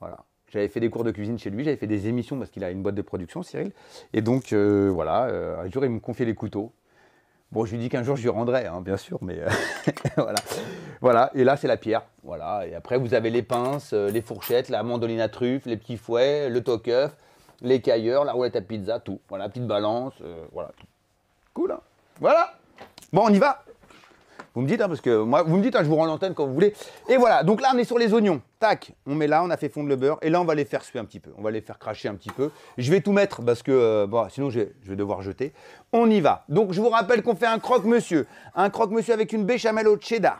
voilà. J'avais fait des cours de cuisine chez lui, j'avais fait des émissions parce qu'il a une boîte de production, Cyril. Et donc, voilà, un jour, il me confiait les couteaux. Bon, je lui dis qu'un jour, je lui rendrai, hein, bien sûr, mais euh, voilà. Voilà, et là, c'est la pierre. Voilà, et après, vous avez les pinces, euh, les fourchettes, la mandoline à truffe, les petits fouets, le toqueuf, les cailleurs, la roulette à pizza, tout. Voilà, petite balance, euh, voilà. Cool, hein Voilà Bon, on y va vous me dites, hein, parce que moi, vous me dites, hein, je vous rends l'antenne quand vous voulez. Et voilà, donc là, on est sur les oignons. Tac, on met là, on a fait fondre le beurre. Et là, on va les faire suer un petit peu. On va les faire cracher un petit peu. Je vais tout mettre parce que euh, sinon, je vais devoir jeter. On y va. Donc, je vous rappelle qu'on fait un croque-monsieur. Un croque-monsieur avec une béchamel au cheddar.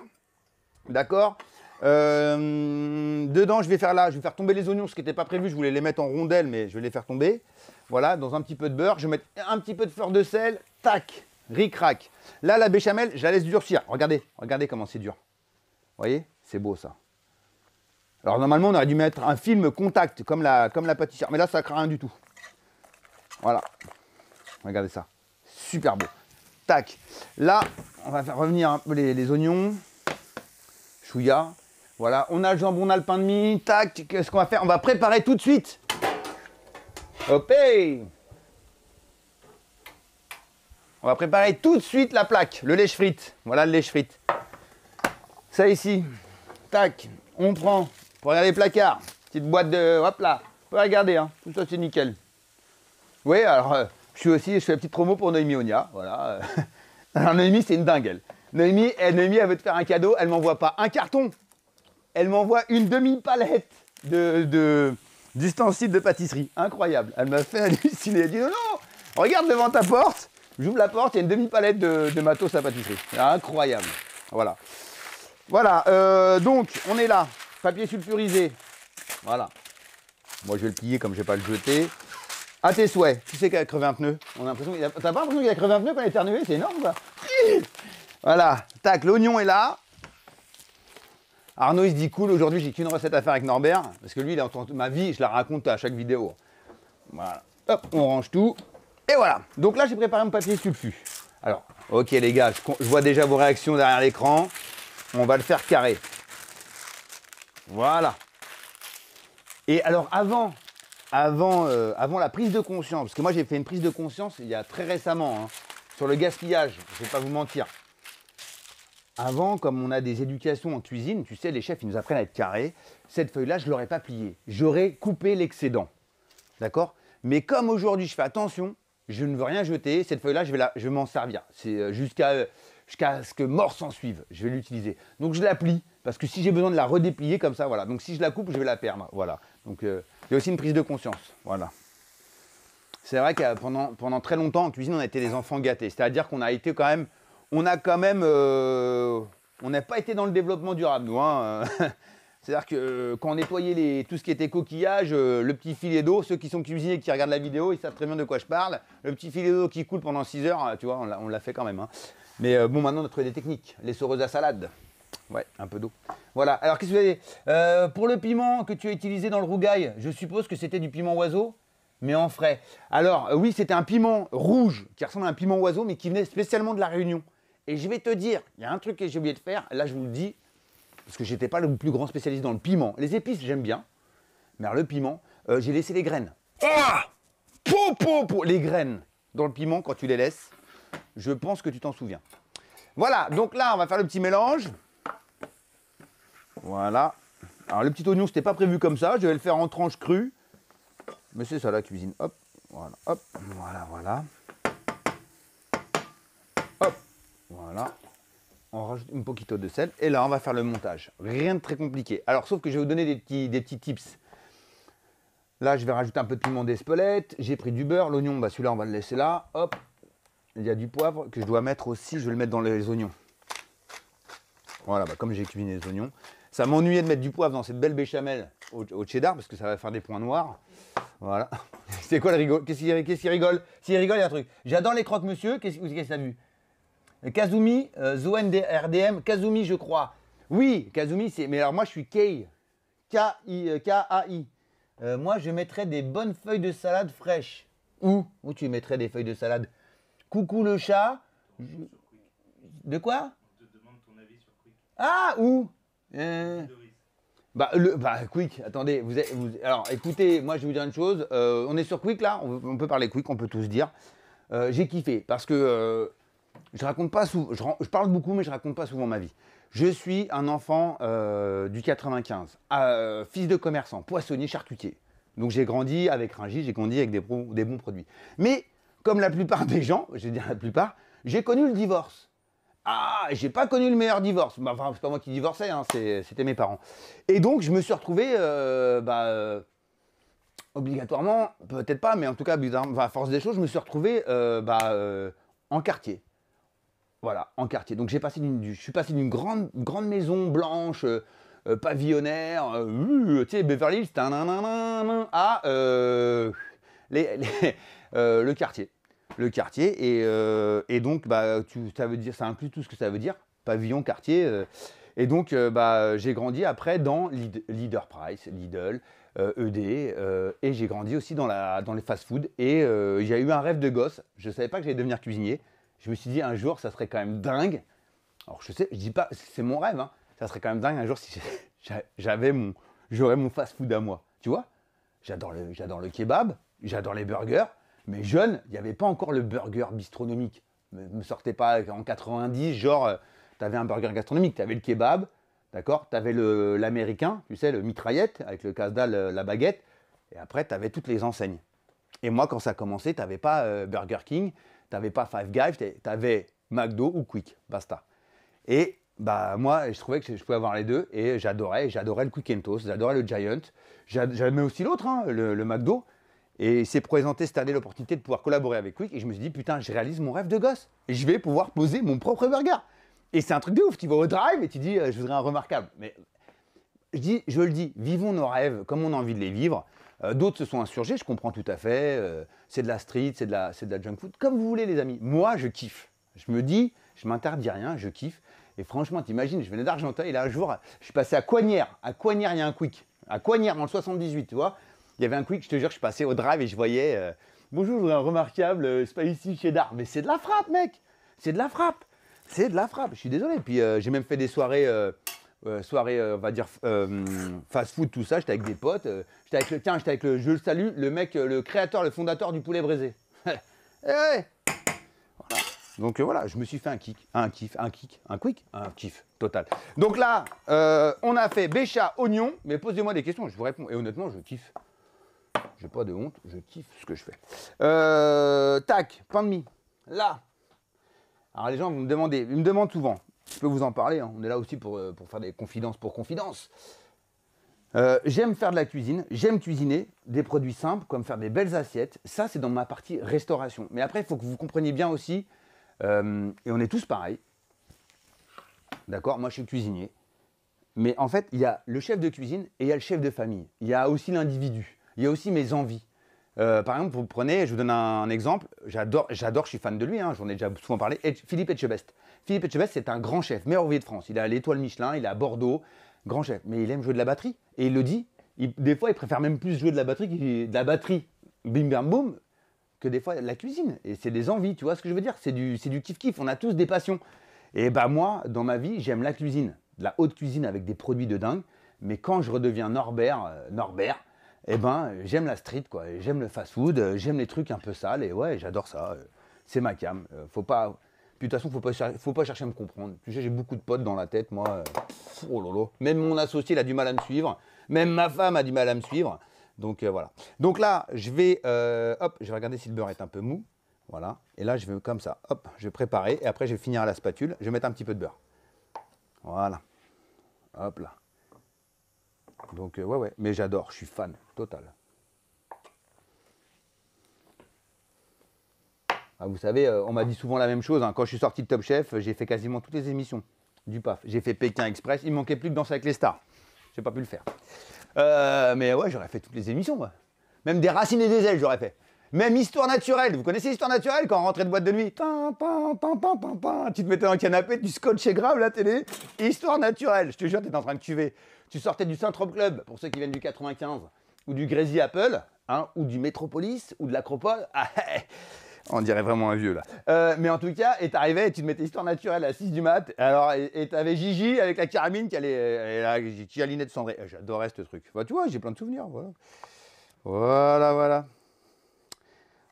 D'accord euh, dedans, je vais faire là, je vais faire tomber les oignons, ce qui n'était pas prévu. Je voulais les mettre en rondelles, mais je vais les faire tomber. Voilà, dans un petit peu de beurre. Je vais mettre un petit peu de fleur de sel. Tac Ricrac. Là, la béchamel, je la laisse durcir. Regardez, regardez comment c'est dur. Vous voyez C'est beau, ça. Alors, normalement, on aurait dû mettre un film contact, comme la, comme la pâtissière. Mais là, ça craint rien du tout. Voilà. Regardez ça. Super beau. Tac. Là, on va faire revenir un peu les, oignons. Chouïa. Voilà, on a le jambon, on a le pain de mie. Tac, qu'est-ce qu'on va faire On va préparer tout de suite. Hopé on va préparer tout de suite la plaque, le lèche frite. Voilà le lèche frite. Ça ici, tac, on prend, pour regarder les placards, petite boîte de, hop là, vous pouvez regarder, hein, tout ça c'est nickel. Oui, alors, euh, je suis aussi, je fais la petite promo pour Noémie Onia, voilà. Euh. alors Noémie, c'est une dingue. Noémie, elle, Noémie, elle veut te faire un cadeau, elle m'envoie pas un carton, elle m'envoie une demi-palette de, de d'ustensiles de pâtisserie. Incroyable. Elle m'a fait halluciner. Elle dit non, non, regarde devant ta porte, J'ouvre la porte, il y a une demi-palette de, matos à pâtisserie. Incroyable. Voilà. Voilà, euh, donc on est là. Papier sulfurisé. Voilà. Moi je vais le plier comme je vais pas le jeter. À tes souhaits. tu sais y a crevé un pneu On a l'impression a... T'as pas l'impression qu'il a crevé un pneu quand il a éternué C'est énorme quoi Voilà. Tac, l'oignon est là. Arnaud il se dit cool, aujourd'hui j'ai qu'une recette à faire avec Norbert. Parce que lui, il est en ma vie, je la raconte à chaque vidéo. Voilà. Hop, on range tout. Et voilà. Donc là, j'ai préparé mon papier sulfu. Alors, ok les gars, je, vois déjà vos réactions derrière l'écran. On va le faire carré. Voilà. Et alors avant, avant, euh, avant la prise de conscience, parce que moi j'ai fait une prise de conscience il y a très récemment, hein, sur le gaspillage, je ne vais pas vous mentir. Avant, comme on a des éducations en cuisine, tu sais, les chefs, ils nous apprennent à être carrés. Cette feuille-là, je ne l'aurais pas pliée. J'aurais coupé l'excédent. D'accord Mais comme aujourd'hui, je fais attention, je ne veux rien jeter, cette feuille-là, je vais, m'en servir. C'est euh, jusqu'à euh, jusqu'à ce que mort s'en suive, je vais l'utiliser. Donc je la plie, parce que si j'ai besoin de la redéplier comme ça, voilà. Donc si je la coupe, je vais la perdre, voilà. Donc euh, il y a aussi une prise de conscience, voilà. C'est vrai que pendant, pendant très longtemps, en cuisine, on a été des enfants gâtés. C'est-à-dire qu'on a été quand même... On a quand même... on n'a pas été dans le développement durable, nous. Hein. C'est-à-dire que euh, quand on nettoyait les, tout ce qui était coquillage, euh, le petit filet d'eau, ceux qui sont cuisiniers et qui regardent la vidéo, ils savent très bien de quoi je parle. Le petit filet d'eau qui coule pendant 6 heures, euh, tu vois, on l'a fait quand même. Hein. Mais bon, maintenant, on a trouvé des techniques. Les soreuses à salade. Ouais, un peu d'eau. Voilà. Alors, qu'est-ce que vous avez Pour le piment que tu as utilisé dans le rougail, je suppose que c'était du piment oiseau, mais en frais. Alors, oui, c'était un piment rouge qui ressemble à un piment oiseau, mais qui venait spécialement de la Réunion. Et je vais te dire, il y a un truc que j'ai oublié de faire. Là, je vous le dis, parce que j'étais pas le plus grand spécialiste dans le piment. Les épices, j'aime bien, mais le piment, euh, j'ai laissé les graines. Ah pou, Les graines dans le piment, quand tu les laisses, je pense que tu t'en souviens. Voilà, donc là, on va faire le petit mélange. Voilà. Alors le petit oignon, c'était pas prévu comme ça, je vais le faire en tranches crues. Mais c'est ça la cuisine. Hop, voilà, hop, voilà, voilà. Hop, voilà on rajoute une poquito de sel, et là on va faire le montage. Rien de très compliqué. Alors sauf que je vais vous donner des petits, tips. Là je vais rajouter un peu de piment d'espelette, j'ai pris du beurre, l'oignon, bah celui-là on va le laisser là, hop. Il y a du poivre que je dois mettre aussi, je vais le mettre dans les oignons. Voilà, bah, comme j'ai cuisiné les oignons. Ça m'ennuyait de mettre du poivre dans cette belle béchamel au, cheddar parce que ça va faire des points noirs. Voilà. C'est quoi le rigole Qu'est-ce qui rigole S'il rigole, il y a un truc. J'adore les croques monsieur qu'est-ce que tu as vu Kazumi, euh, RDM, Kazumi, je crois. Oui, Kazumi, c'est. Mais alors moi, je suis Kei. K-A-I. K euh, euh, moi, je mettrais des bonnes feuilles de salade fraîches. Où Où tu mettrais des feuilles de salade Coucou le chat. De quoi On te demande ton avis sur Quick. Ah, où euh. Bah, le, bah, Quick, attendez, vous, êtes. alors écoutez, moi je vais vous dire une chose, on est sur Quick là, on, peut parler Quick, on peut tous dire. j'ai kiffé parce que je raconte pas souvent, je, parle beaucoup, mais je raconte pas souvent ma vie. Je suis un enfant euh, du 95, ah, euh, fils de commerçant, poissonnier, charcutier. Donc j'ai grandi avec Ringis, j'ai grandi avec des, bons produits. Mais comme la plupart des gens, je vais la plupart, j'ai connu le divorce. Ah, j'ai pas connu le meilleur divorce. Bah, c'est pas moi qui divorçais, hein, c'était mes parents. Et donc je me suis retrouvé, euh, bah, obligatoirement, peut-être pas, mais en tout cas, à force des choses, je me suis retrouvé bah, en quartier voilà, en quartier. Donc j'ai passé d'une, je suis passé d'une grande, grande maison blanche, euh, euh, pavillonnaire, euh, tu sais, Beverly Hills, à les, le quartier. Le quartier, et, donc, bah, ça veut dire, ça inclut tout ce que ça veut dire, pavillon, quartier. et donc, bah, j'ai grandi après dans Leader Price, Lidl, ED, e et j'ai grandi aussi dans, la, dans les fast-food. Et j'ai eu un rêve de gosse. Je ne savais pas que j'allais devenir cuisinier je me suis dit un jour, ça serait quand même dingue. Alors je sais, je dis pas, c'est mon rêve, hein. ça serait quand même dingue un jour si j'avais mon, j'aurais mon fast-food à moi. Tu vois J'adore le, j'adore le kebab, j'adore les burgers, mais jeune, il n'y avait pas encore le burger bistronomique. Ne me sortez pas en 90, genre, euh, tu avais un burger gastronomique, tu avais le kebab, d'accord Tu avais l'américain, tu sais, le mitraillette, avec le casse-dalle, la baguette, et après, tu avais toutes les enseignes. Et moi, quand ça a commencé, tu pas euh, Burger King, t'avais pas Five Guys, tu avais McDo ou Quick, basta. Et bah moi, je trouvais que je pouvais avoir les deux et j'adorais, j'adorais le Quick and Toast, j'adorais le Giant, j'aimais aussi l'autre, hein, le, McDo. Et il s'est présenté cette année l'opportunité de pouvoir collaborer avec Quick et je me suis dit putain, je réalise mon rêve de gosse et je vais pouvoir poser mon propre burger. Et c'est un truc de ouf, tu vas au drive et tu dis euh, je voudrais un remarquable. Mais je, dis, je le dis, vivons nos rêves comme on a envie de les vivre. Euh, d'autres se sont insurgés, je comprends tout à fait. Euh, c'est de la street, c'est de la, de la junk food, comme vous voulez les amis. Moi, je kiffe. Je me dis, je m'interdis rien, je kiffe. Et franchement, t'imagines, je venais d'Argentin. et là, un jour, je suis passé à Coignères. À Coignères, il y a un quick. À Coignères, en le 78, tu vois. Il y avait un quick, je te jure, je passais au drive et je voyais, euh, bonjour, je un remarquable euh, ici, chez cheddar. Mais c'est de la frappe, mec C'est de la frappe C'est de la frappe, je suis désolé. Puis, euh, j'ai même fait des soirées euh, soirée, euh, on va dire, euh, fast-food, tout ça. J'étais avec des potes. j'étais avec le, tiens, j'étais avec le, je le salue, le mec, le créateur, le fondateur du poulet braisé. Eh Donc voilà, je me suis fait un kick, un kiff, un kick, un quick, un kiff total. Donc là, on a fait bécha, oignon, mais posez-moi des questions, je vous réponds. Et honnêtement, je kiffe. J'ai pas de honte, je kiffe ce que je fais. tac, pain de mie. Là. Alors les gens vont me demander, ils me demandent souvent, je peux vous en parler, hein. on est là aussi pour, euh, pour, faire des confidences pour confidences. Euh, j'aime faire de la cuisine, j'aime cuisiner des produits simples, comme faire des belles assiettes. Ça, c'est dans ma partie restauration. Mais après, il faut que vous compreniez bien aussi, euh, et on est tous pareils. D'accord Moi, je suis cuisinier. Mais en fait, il y a le chef de cuisine et il y a le chef de famille. Il y a aussi l'individu. Il y a aussi mes envies. Euh, par exemple, vous prenez, je vous donne un, exemple, j'adore, j'adore, je suis fan de lui, hein, j'en ai déjà souvent parlé, Philippe Etchebest. Philippe Etchebest, c'est un grand chef, meilleur ouvrier de France. Il a l'étoile Michelin, il est à Bordeaux, grand chef, mais il aime jouer de la batterie. Et il le dit, des fois, il préfère même plus jouer de la batterie de la batterie, bim bam boum, que des fois la cuisine. Et c'est des envies, tu vois ce que je veux dire C'est du, kiff-kiff, on a tous des passions. Et bah moi, dans ma vie, j'aime la cuisine, la haute cuisine avec des produits de dingue. Mais quand je redeviens Norbert, euh, Norbert, eh ben, j'aime la street, quoi. J'aime le fast-food, euh, j'aime les trucs un peu sales, et ouais, j'adore ça. Euh, c'est ma cam. Euh, faut pas. de toute façon, faut pas, faut pas chercher à me comprendre. Tu sais, j'ai beaucoup de potes dans la tête, moi. Oh lolo. Même mon associé, il a du mal à me suivre. Même ma femme a du mal à me suivre. Donc voilà. Donc là, je vais. hop, je vais regarder si le beurre est un peu mou. Voilà. Et là, je vais comme ça. Hop, je vais préparer. Et après, je vais finir à la spatule. Je vais mettre un petit peu de beurre. Voilà. Hop là. Donc, euh, ouais, ouais. Mais j'adore, je suis fan total. Ah, vous savez, euh, on m'a dit souvent la même chose. Hein. Quand je suis sorti de Top Chef, euh, j'ai fait quasiment toutes les émissions du PAF. J'ai fait Pékin Express. Il manquait plus que Danser avec les stars. J'ai pas pu le faire. mais ouais, j'aurais fait toutes les émissions. Moi. Même des racines et des ailes, j'aurais fait. Même Histoire Naturelle. Vous connaissez Histoire Naturelle quand on rentrait de boîte de nuit Tu te mettais dans le canapé, tu scotchais grave la télé. Histoire Naturelle. Je te jure, étais en train de cuver. Tu sortais du Saint-Trope Club, pour ceux qui viennent du 95, ou du Grazy Apple, hein, ou du Métropolis, ou de l'Acropole. Ah, eh, eh. on dirait vraiment un vieux là. Euh, mais en tout cas, et t'arrivais et tu te mettais histoire naturelle à 6 du mat. Alors, et t'avais Gigi avec la caramine qui allait. là, de cendrée. J'adorais ce truc. Bah, tu vois, j'ai plein de souvenirs. voilà. voilà.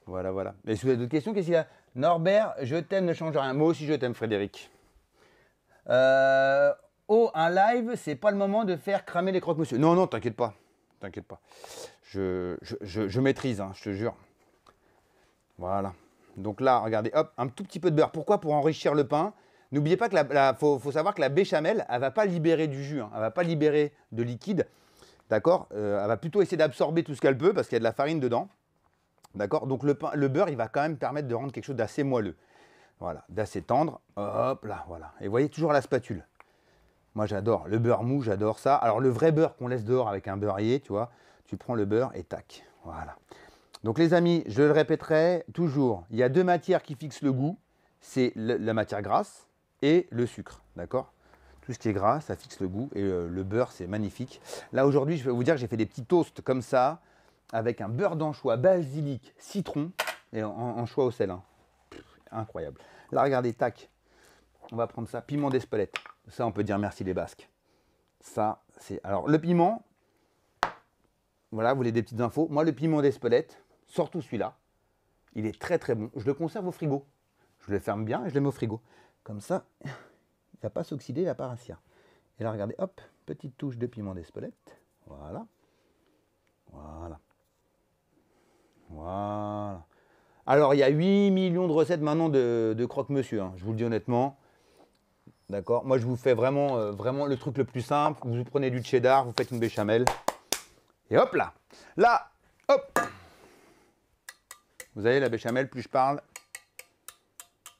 Voilà, voilà. Et si vous avez d'autres questions, qu'est-ce qu'il y a Norbert, je t'aime, ne change rien. Moi aussi, je t'aime, Frédéric. Euh, oh, un live, c'est pas le moment de faire cramer les croque-monsieur. Non, non, t'inquiète pas. T'inquiète pas. Je, maîtrise, hein, je te jure. Voilà. Donc là, regardez, hop, un tout petit peu de beurre. Pourquoi Pour enrichir le pain. N'oubliez pas que la, faut, savoir que la béchamel, elle va pas libérer du jus, elle hein. elle va pas libérer de liquide. D'accord euh, Elle va plutôt essayer d'absorber tout ce qu'elle peut parce qu'il y a de la farine dedans. D'accord Donc le, beurre, il va quand même permettre de rendre quelque chose d'assez moelleux. Voilà, d'assez tendre. Hop là, voilà. Et vous voyez toujours la spatule. Moi, j'adore. Le beurre mou, j'adore ça. Alors, le vrai beurre qu'on laisse dehors avec un beurrier, tu vois, tu prends le beurre et tac. Voilà. Donc, les amis, je le répéterai toujours. Il y a deux matières qui fixent le goût. C'est la matière grasse et le sucre. D'accord tout ce qui est gras, ça fixe le goût et euh, le beurre, c'est magnifique. Là, aujourd'hui, je vais vous dire que j'ai fait des petits toasts comme ça avec un beurre d'anchois, basilic, citron, et en, choix au sel. Hein. incroyable. Là, regardez, tac. On va prendre ça, piment d'Espelette. Ça, on peut dire merci les Basques. Ça, c'est... Alors, le piment, voilà, vous voulez des petites infos. Moi, le piment d'Espelette, surtout celui-là, il est très très bon. Je le conserve au frigo. Je le ferme bien et je le mets au frigo. Comme ça, il ne va pas s'oxyder, la va pas Et là, regardez, hop, petite touche de piment d'Espelette. Voilà. Voilà. Voilà. Alors, il y a 8 millions de recettes maintenant de, croque-monsieur, hein, je vous le dis honnêtement. D'accord Moi, je vous fais vraiment, euh, vraiment le truc le plus simple. Vous prenez du cheddar, vous faites une béchamel. Et hop là Là, hop Vous avez la béchamel, plus je parle,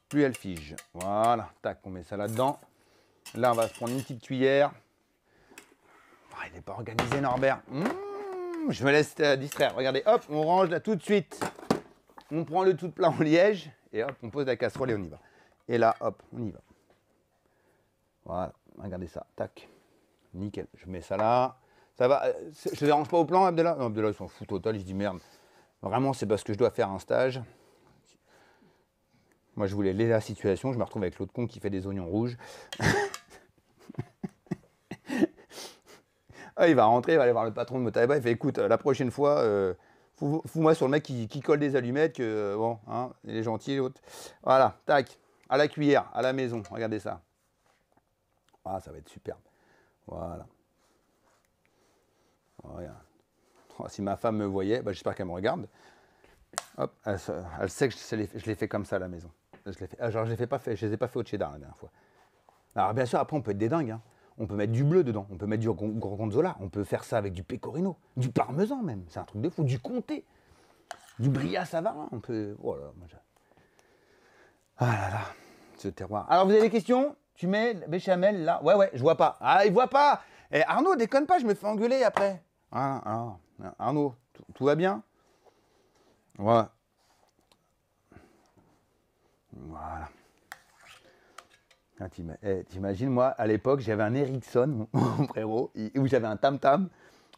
plus elle fige. Voilà, tac, on met ça là-dedans. Là, on va se prendre une petite cuillère. Ah, il n'est pas organisé, Norbert. Mmh. Hmm, je me laisse euh, distraire. Regardez, hop, on range là tout de suite. On prend le tout plat en liège et hop, on pose la casserole et on y va. Et là, hop, on y va. Voilà, regardez ça, tac. Nickel, je mets ça là. Ça va, euh, je ne dérange pas au plan, Abdelah. Non, Abdella, il s'en fout total, je dis merde. Vraiment, c'est parce que je dois faire un stage. Moi, je voulais laisser la situation, je me retrouve avec l'autre con qui fait des oignons rouges. Ah, il va rentrer, il va aller voir le patron de Motaiba. il fait écoute, euh, la prochaine fois, euh, fous-moi sur le mec qui, colle des allumettes, que euh, bon, hein, il est gentil, Voilà, tac, à la cuillère, à la maison, regardez ça. Ah, ça va être superbe. Voilà. Oh, si ma femme me voyait, bah, j'espère qu'elle me regarde. Hop, elle, sait que je, l'ai fait comme ça à la maison. Je fait, ah, genre, je ne les ai pas fait au cheddar la dernière fois. Alors, bien sûr, après, on peut être des dingues. Hein on peut mettre du bleu dedans, on peut mettre du gorgonzola, on peut faire ça avec du pecorino, du parmesan même, c'est un truc de fou, du comté, du ça va, on peut... Oh là, Ah là là, ce terroir. Alors vous avez des questions Tu mets le béchamel là Ouais, ouais, je vois pas. Ah, il voit pas Et eh, Arnaud, déconne pas, je me fais engueuler après. Ah, alors, Arnaud, tout va bien Ouais, Voilà. Hein, eh, t'imagines, moi, à l'époque, j'avais un Ericsson, mon frérot, où j'avais un tam-tam.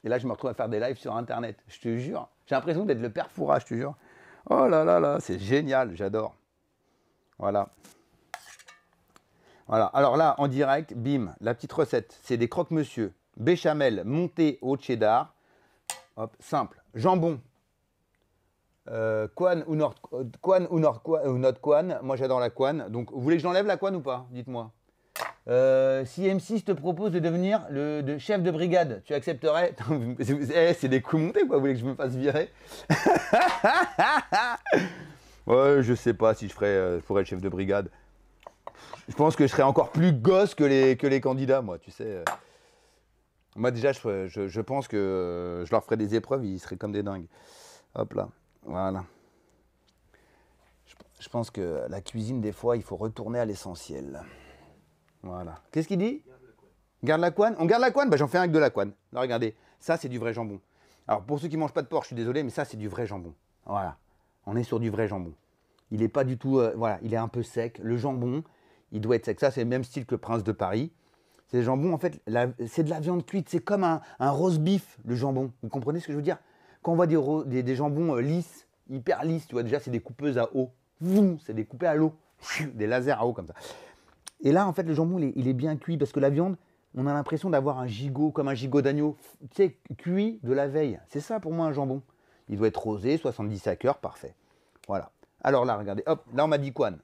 Et là, je me retrouve à faire des lives sur Internet. Je te jure. J'ai l'impression d'être le père Fourrage, je te jure. Oh là là là, c'est génial, j'adore. Voilà. Voilà. Alors là, en direct, bim, la petite recette. C'est des croque-monsieur. Béchamel monté au cheddar. Hop, simple. Jambon, euh, ou Nord ou not Moi j'adore la Quan, Donc vous voulez que j'enlève la Kwan ou pas Dites-moi. Euh, si M6 te propose de devenir le chef de brigade, tu accepterais Eh C'est des coups montés quoi. Vous voulez que je me fasse virer je sais pas si je ferais, euh, je chef de brigade. Je pense que je serais encore plus gosse que les, que les candidats, moi, tu sais. Euh. Moi déjà, je, je pense que je leur ferais des épreuves, ils seraient comme des dingues. Hop là. Voilà. Je, pense que la cuisine, des fois, il faut retourner à l'essentiel. Voilà. Qu'est-ce qu'il dit Garde la couenne. On garde la couenne bah, J'en fais un avec de la couenne. Là, regardez, ça, c'est du vrai jambon. Alors, pour ceux qui ne mangent pas de porc, je suis désolé, mais ça, c'est du vrai jambon. Voilà. On est sur du vrai jambon. Il est pas du tout. Euh, voilà, il est un peu sec. Le jambon, il doit être sec. Ça, c'est le même style que Prince de Paris. C'est jambon, en fait, c'est de la viande cuite. C'est comme un, un roast beef, le jambon. Vous comprenez ce que je veux dire quand on voit des, jambons euh, lisses, hyper lisses, tu vois, déjà, c'est des coupeuses à eau. C'est des à l'eau. Des lasers à eau comme ça. Et là, en fait, le jambon, il est, bien cuit parce que la viande, on a l'impression d'avoir un gigot, comme un gigot d'agneau, tu sais, cuit de la veille. C'est ça pour moi un jambon. Il doit être rosé, 70 à parfait. Voilà. Alors là, regardez, hop, là on m'a dit couane.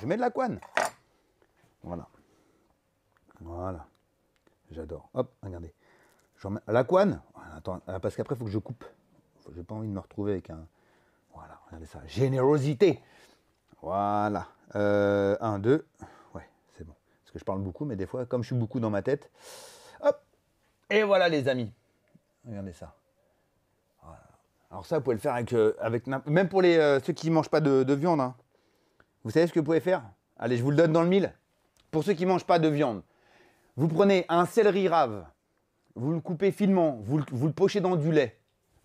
Je mets de la couane. Voilà. Voilà. J'adore. Hop, regardez. La couane. Attends, parce qu'après, il faut que je coupe. J'ai pas envie de me retrouver avec un. Voilà, regardez ça. Générosité. Voilà. 1, euh, 2. Ouais, c'est bon. Parce que je parle beaucoup, mais des fois, comme je suis beaucoup dans ma tête. Hop Et voilà, les amis. Regardez ça. Alors, ça, vous pouvez le faire avec. Euh, avec même pour les, euh, ceux qui ne mangent pas de, viande. Hein. Vous savez ce que vous pouvez faire Allez, je vous le donne dans le mille. Pour ceux qui ne mangent pas de viande, vous prenez un céleri rave, vous le coupez finement, vous vous le pochez dans du lait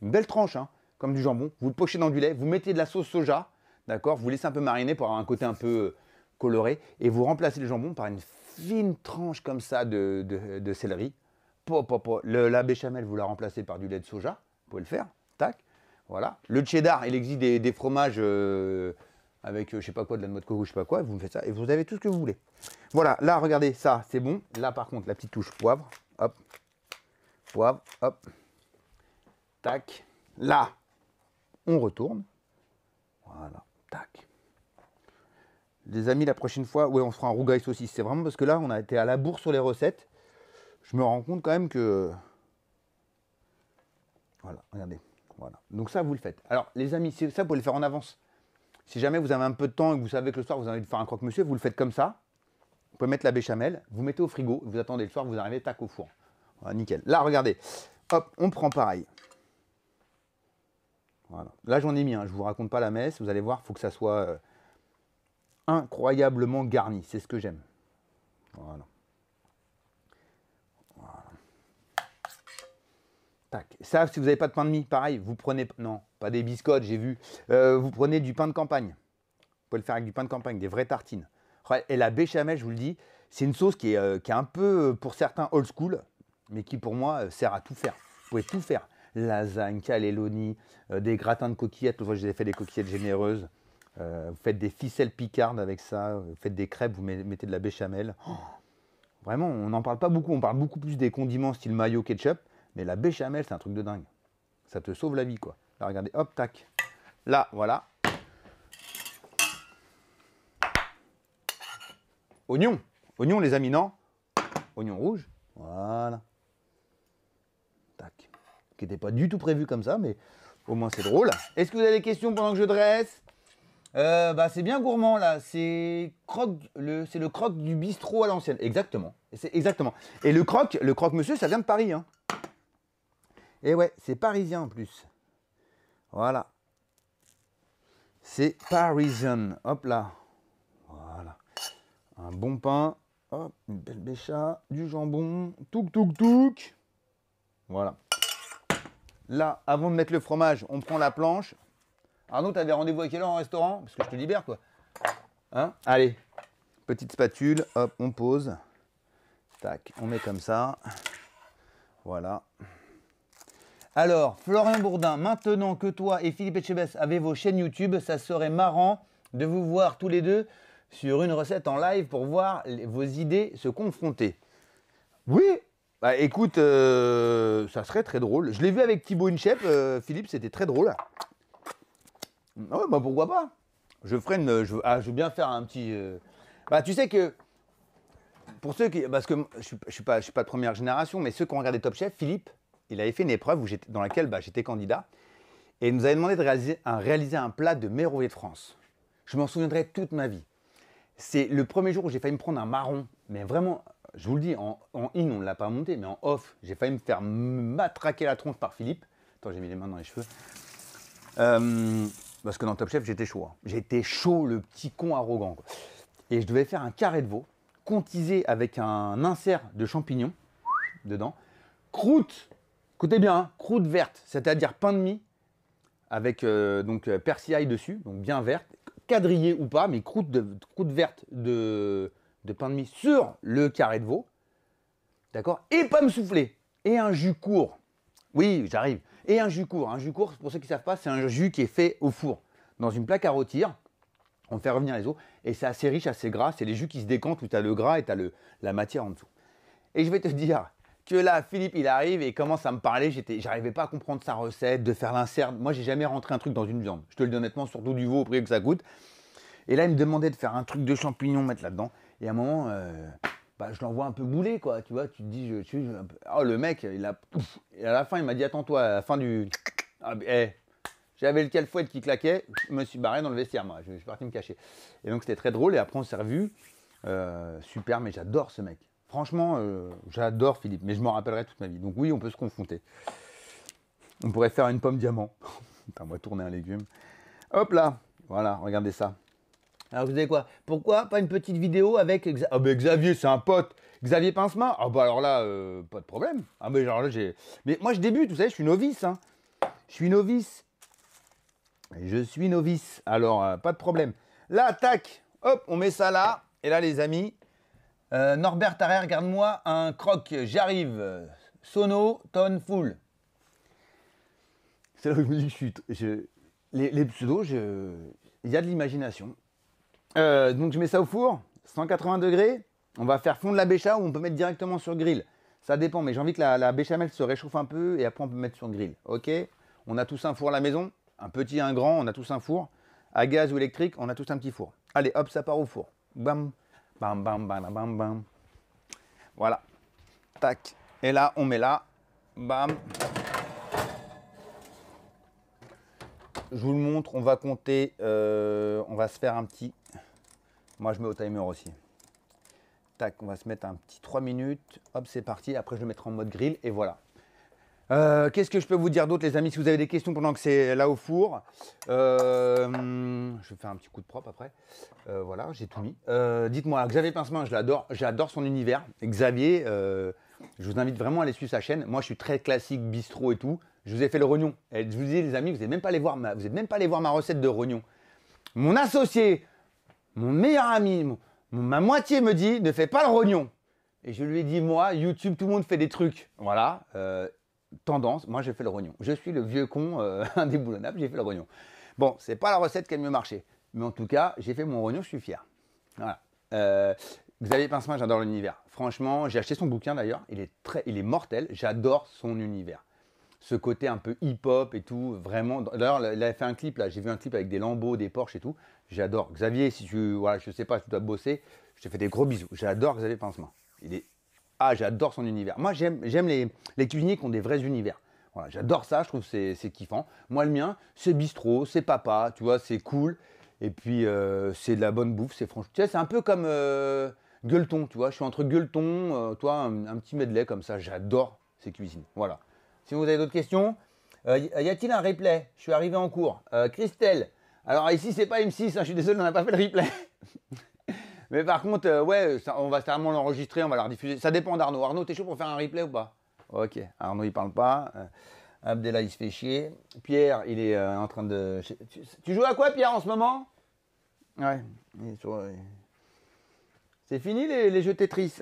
une belle tranche, hein, comme du jambon. Vous le pochez dans du lait, vous mettez de la sauce soja, d'accord Vous laissez un peu mariner pour avoir un côté un peu euh, coloré. Et vous remplacez le jambon par une fine tranche comme ça de, céleri. Po, la béchamel, vous la remplacez par du lait de soja. Vous pouvez le faire. Tac. Voilà. Le cheddar, il existe des, fromages euh, avec, euh, je sais pas quoi, de la noix de coco, je sais pas quoi. Vous me faites ça et vous avez tout ce que vous voulez. Voilà. Là, regardez, ça, c'est bon. Là, par contre, la petite touche poivre. Hop. Poivre. Hop. Tac. Là, on retourne. Voilà. Tac. Les amis, la prochaine fois, ouais, on fera un rougail saucisse. C'est vraiment parce que là, on a été à la bourre sur les recettes. Je me rends compte quand même que... Voilà, regardez. Voilà. Donc ça, vous le faites. Alors, les amis, ça, vous pouvez le faire en avance. Si jamais vous avez un peu de temps et que vous savez que le soir, vous avez envie de faire un croque-monsieur, vous le faites comme ça. Vous pouvez mettre la béchamel, vous mettez au frigo, vous attendez le soir, vous arrivez tac au four. Voilà, nickel. Là, regardez. Hop, on prend pareil. Là, j'en ai mis un. je Je vous raconte pas la messe. Vous allez voir, il faut que ça soit euh, incroyablement garni. C'est ce que j'aime. Voilà. Tac. Ça, si vous n'avez pas de pain de mie, pareil, vous prenez... Non, pas des biscottes, j'ai vu. Euh, vous prenez du pain de campagne. Vous pouvez le faire avec du pain de campagne, des vraies tartines. Et la béchamel, je vous le dis, c'est une sauce qui est, euh, qui est un peu, pour certains, old school, mais qui, pour moi, sert à tout faire. Vous pouvez tout faire lasagne, calélonie, euh, des gratins de coquillettes. les j'ai fait des coquillettes généreuses. Euh, vous faites des ficelles picardes avec ça. Vous faites des crêpes, vous mettez de la béchamel. Oh, vraiment, on n'en parle pas beaucoup. On parle beaucoup plus des condiments style mayo, ketchup. Mais la béchamel, c'est un truc de dingue. Ça te sauve la vie, quoi. Là, regardez, hop, tac. Là, voilà. Oignon. Oignon, les amis, non Oignon rouge. Voilà qui n'était pas du tout prévu comme ça, mais au moins c'est drôle. Est-ce que vous avez des questions pendant que je dresse euh, bah, c'est bien gourmand là, c'est le, le croque du bistrot à l'ancienne, exactement. exactement. Et le croque, le croque monsieur, ça vient de Paris, hein. Et ouais, c'est parisien en plus. Voilà. C'est parisien. Hop là. Voilà. Un bon pain. Hop, une belle bécha, du jambon. Touc, touc, touc. Voilà. Là, avant de mettre le fromage, on prend la planche. Arnaud, t'avais rendez-vous avec quelle en restaurant Parce que je te libère, quoi. Hein Allez, petite spatule, hop, on pose. Tac, on met comme ça. Voilà. Alors, Florian Bourdin, maintenant que toi et Philippe Echebès avez vos chaînes YouTube, ça serait marrant de vous voir tous les deux sur une recette en live pour voir vos idées se confronter. Oui, bah, écoute, euh, ça serait très drôle. Je l'ai vu avec Thibaut Inchep, euh, Philippe, c'était très drôle. Ah ouais, bah, pourquoi pas Je ferai ah, Je, veux bien faire un petit. Euh, bah tu sais que. Pour ceux qui. Parce que je suis, suis, pas, de première génération, mais ceux qui ont regardé Top Chef, Philippe, il avait fait une épreuve dans laquelle bah, j'étais candidat. Et il nous avait demandé de réaliser un, plat de Mérovée de France. Je m'en souviendrai toute ma vie. C'est le premier jour où j'ai failli me prendre un marron, mais vraiment je vous le dis, en, in, on ne l'a pas monté, mais en off, j'ai failli me faire matraquer la tronche par Philippe. Attends, j'ai mis les mains dans les cheveux. Euh, parce que dans Top Chef, j'étais chaud. Hein. J'étais chaud, le petit con arrogant. Et je devais faire un carré de veau, contisé avec un insert de champignons dedans. Croûte, écoutez bien, hein, croûte verte, c'est-à-dire pain de mie avec euh, donc euh, persil dessus, donc bien verte, quadrillé ou pas, mais croûte, de, croûte verte de, de pain de mie sur le carré de veau, d'accord Et pommes soufflées, et un jus court. Oui, j'arrive. Et un jus court. Un jus court, pour ceux qui ne savent pas, c'est un jus qui est fait au four, dans une plaque à rôtir. On fait revenir les os, et c'est assez riche, assez gras. C'est les jus qui se décantent où tu as le gras et tu as le, la matière en dessous. Et je vais te dire, que là, Philippe, il arrive et commence à me parler. J'étais, j'arrivais pas à comprendre sa recette, de faire l'insert. Moi, j'ai jamais rentré un truc dans une viande. Je te le dis honnêtement, surtout du veau au prix que ça coûte. Et là, il me demandait de faire un truc de champignons, mettre là-dedans. Et à un moment, euh, bah, je l'envoie un peu bouler, quoi. Tu vois, tu te dis, je, oh, le mec, il a. Et à la fin, il m'a dit, attends-toi, à la fin du. Ah, eh, j'avais le calfouette qui claquait, je me suis barré dans le vestiaire, moi. Je, suis parti me cacher. Et donc, c'était très drôle. Et après, on s'est revus. Euh, super, mais j'adore ce mec. Franchement, euh, j'adore Philippe, mais je m'en rappellerai toute ma vie. Donc, oui, on peut se confronter. On pourrait faire une pomme diamant. Enfin, moi, tourner un légume. Hop là, voilà, regardez ça. Alors vous avez quoi Pourquoi pas une petite vidéo avec Xavier ah ben Xavier, c'est un pote. Xavier Pincement Ah bah alors là, euh, pas de problème. Ah mais genre là j'ai. Mais moi je débute, vous savez, je suis novice. Hein. Je suis novice. Je suis novice. Alors euh, pas de problème. Là, tac, hop, on met ça là. Et là les amis, euh, Norbert Tarrer, regarde-moi un croc, j'arrive. Sono, tonne, full. C'est là où je me dis je Les, les, pseudos, je... il y a de l'imagination. Euh, donc je mets ça au four, 180 degrés. On va faire fondre la bécha ou on peut mettre directement sur grill. Ça dépend, mais j'ai envie que la, béchamel se réchauffe un peu et après on peut mettre sur grill. Ok On a tous un four à la maison, un petit, un grand, on a tous un four. À gaz ou électrique, on a tous un petit four. Allez, hop, ça part au four. Bam, bam, bam, bam, bam, bam. Voilà. Tac. Et là, on met là. Bam. Je vous le montre, on va compter, euh, on va se faire un petit moi, je mets au timer aussi. Tac, on va se mettre un petit 3 minutes. Hop, c'est parti. Après, je le mettrai en mode grill et voilà. Euh, qu'est-ce que je peux vous dire d'autre, les amis Si vous avez des questions pendant que c'est là au four, euh, je vais faire un petit coup de propre après. Euh, voilà, j'ai tout mis. Dites-moi, Xavier pincement je l'adore. J'adore son univers. Xavier, je vous invite vraiment à aller suivre sa chaîne. Moi, je suis très classique, bistrot et tout. Je vous ai fait le rognon. Et je vous dis, les amis, vous n'êtes même, pas les voir vous même pas allé voir ma recette de rognon. Mon associé, mon meilleur ami, ma moitié me dit ne fais pas le rognon. Et je lui ai dit moi, YouTube, tout le monde fait des trucs. Voilà, euh, tendance, moi j'ai fait le rognon. Je suis le vieux con euh, indéboulonnable, j'ai fait le rognon. Bon, c'est pas la recette qui a le mieux marché. Mais en tout cas, j'ai fait mon rognon, je suis fier. Voilà. Euh, Xavier Pincemin, j'adore l'univers. Franchement, j'ai acheté son bouquin d'ailleurs. Il est très, il est mortel. J'adore son univers ce côté un peu hip-hop et tout, vraiment. D'ailleurs, il a fait un clip, là, j'ai vu un clip avec des lambeaux, des porches et tout. J'adore. Xavier, si tu, voilà, je sais pas, si tu dois bosser, je te fais des gros bisous. J'adore Xavier Pincement. Il est, ah, j'adore son univers. Moi, j'aime les, les cuisiniers qui ont des vrais univers. Voilà, j'adore ça, je trouve c'est kiffant. Moi, le mien, c'est bistrot, c'est papa, tu vois, c'est cool. Et puis, euh, c'est de la bonne bouffe, c'est franchement. Tu sais, c'est un peu comme euh, gueuleton, tu vois. Je suis entre gueuleton, euh, toi, un, un, petit medley comme ça. J'adore ces cuisines. Voilà. Si vous avez d'autres questions, euh, euh, y a-t-il un replay Je suis arrivé en cours. Euh, Christelle, alors ici c'est pas M6, hein, je suis désolé, on n'a pas fait le replay. Mais par contre, ouais, on va certainement l'enregistrer, on va la rediffuser. Ça dépend d'Arnaud. Arnaud, t'es chaud pour faire un replay ou pas Ok, Arnaud il parle pas. Abdella il se fait chier. Pierre, il est en train de. Tu, joues à quoi Pierre en ce moment Ouais, C'est fini les, jeux Tetris.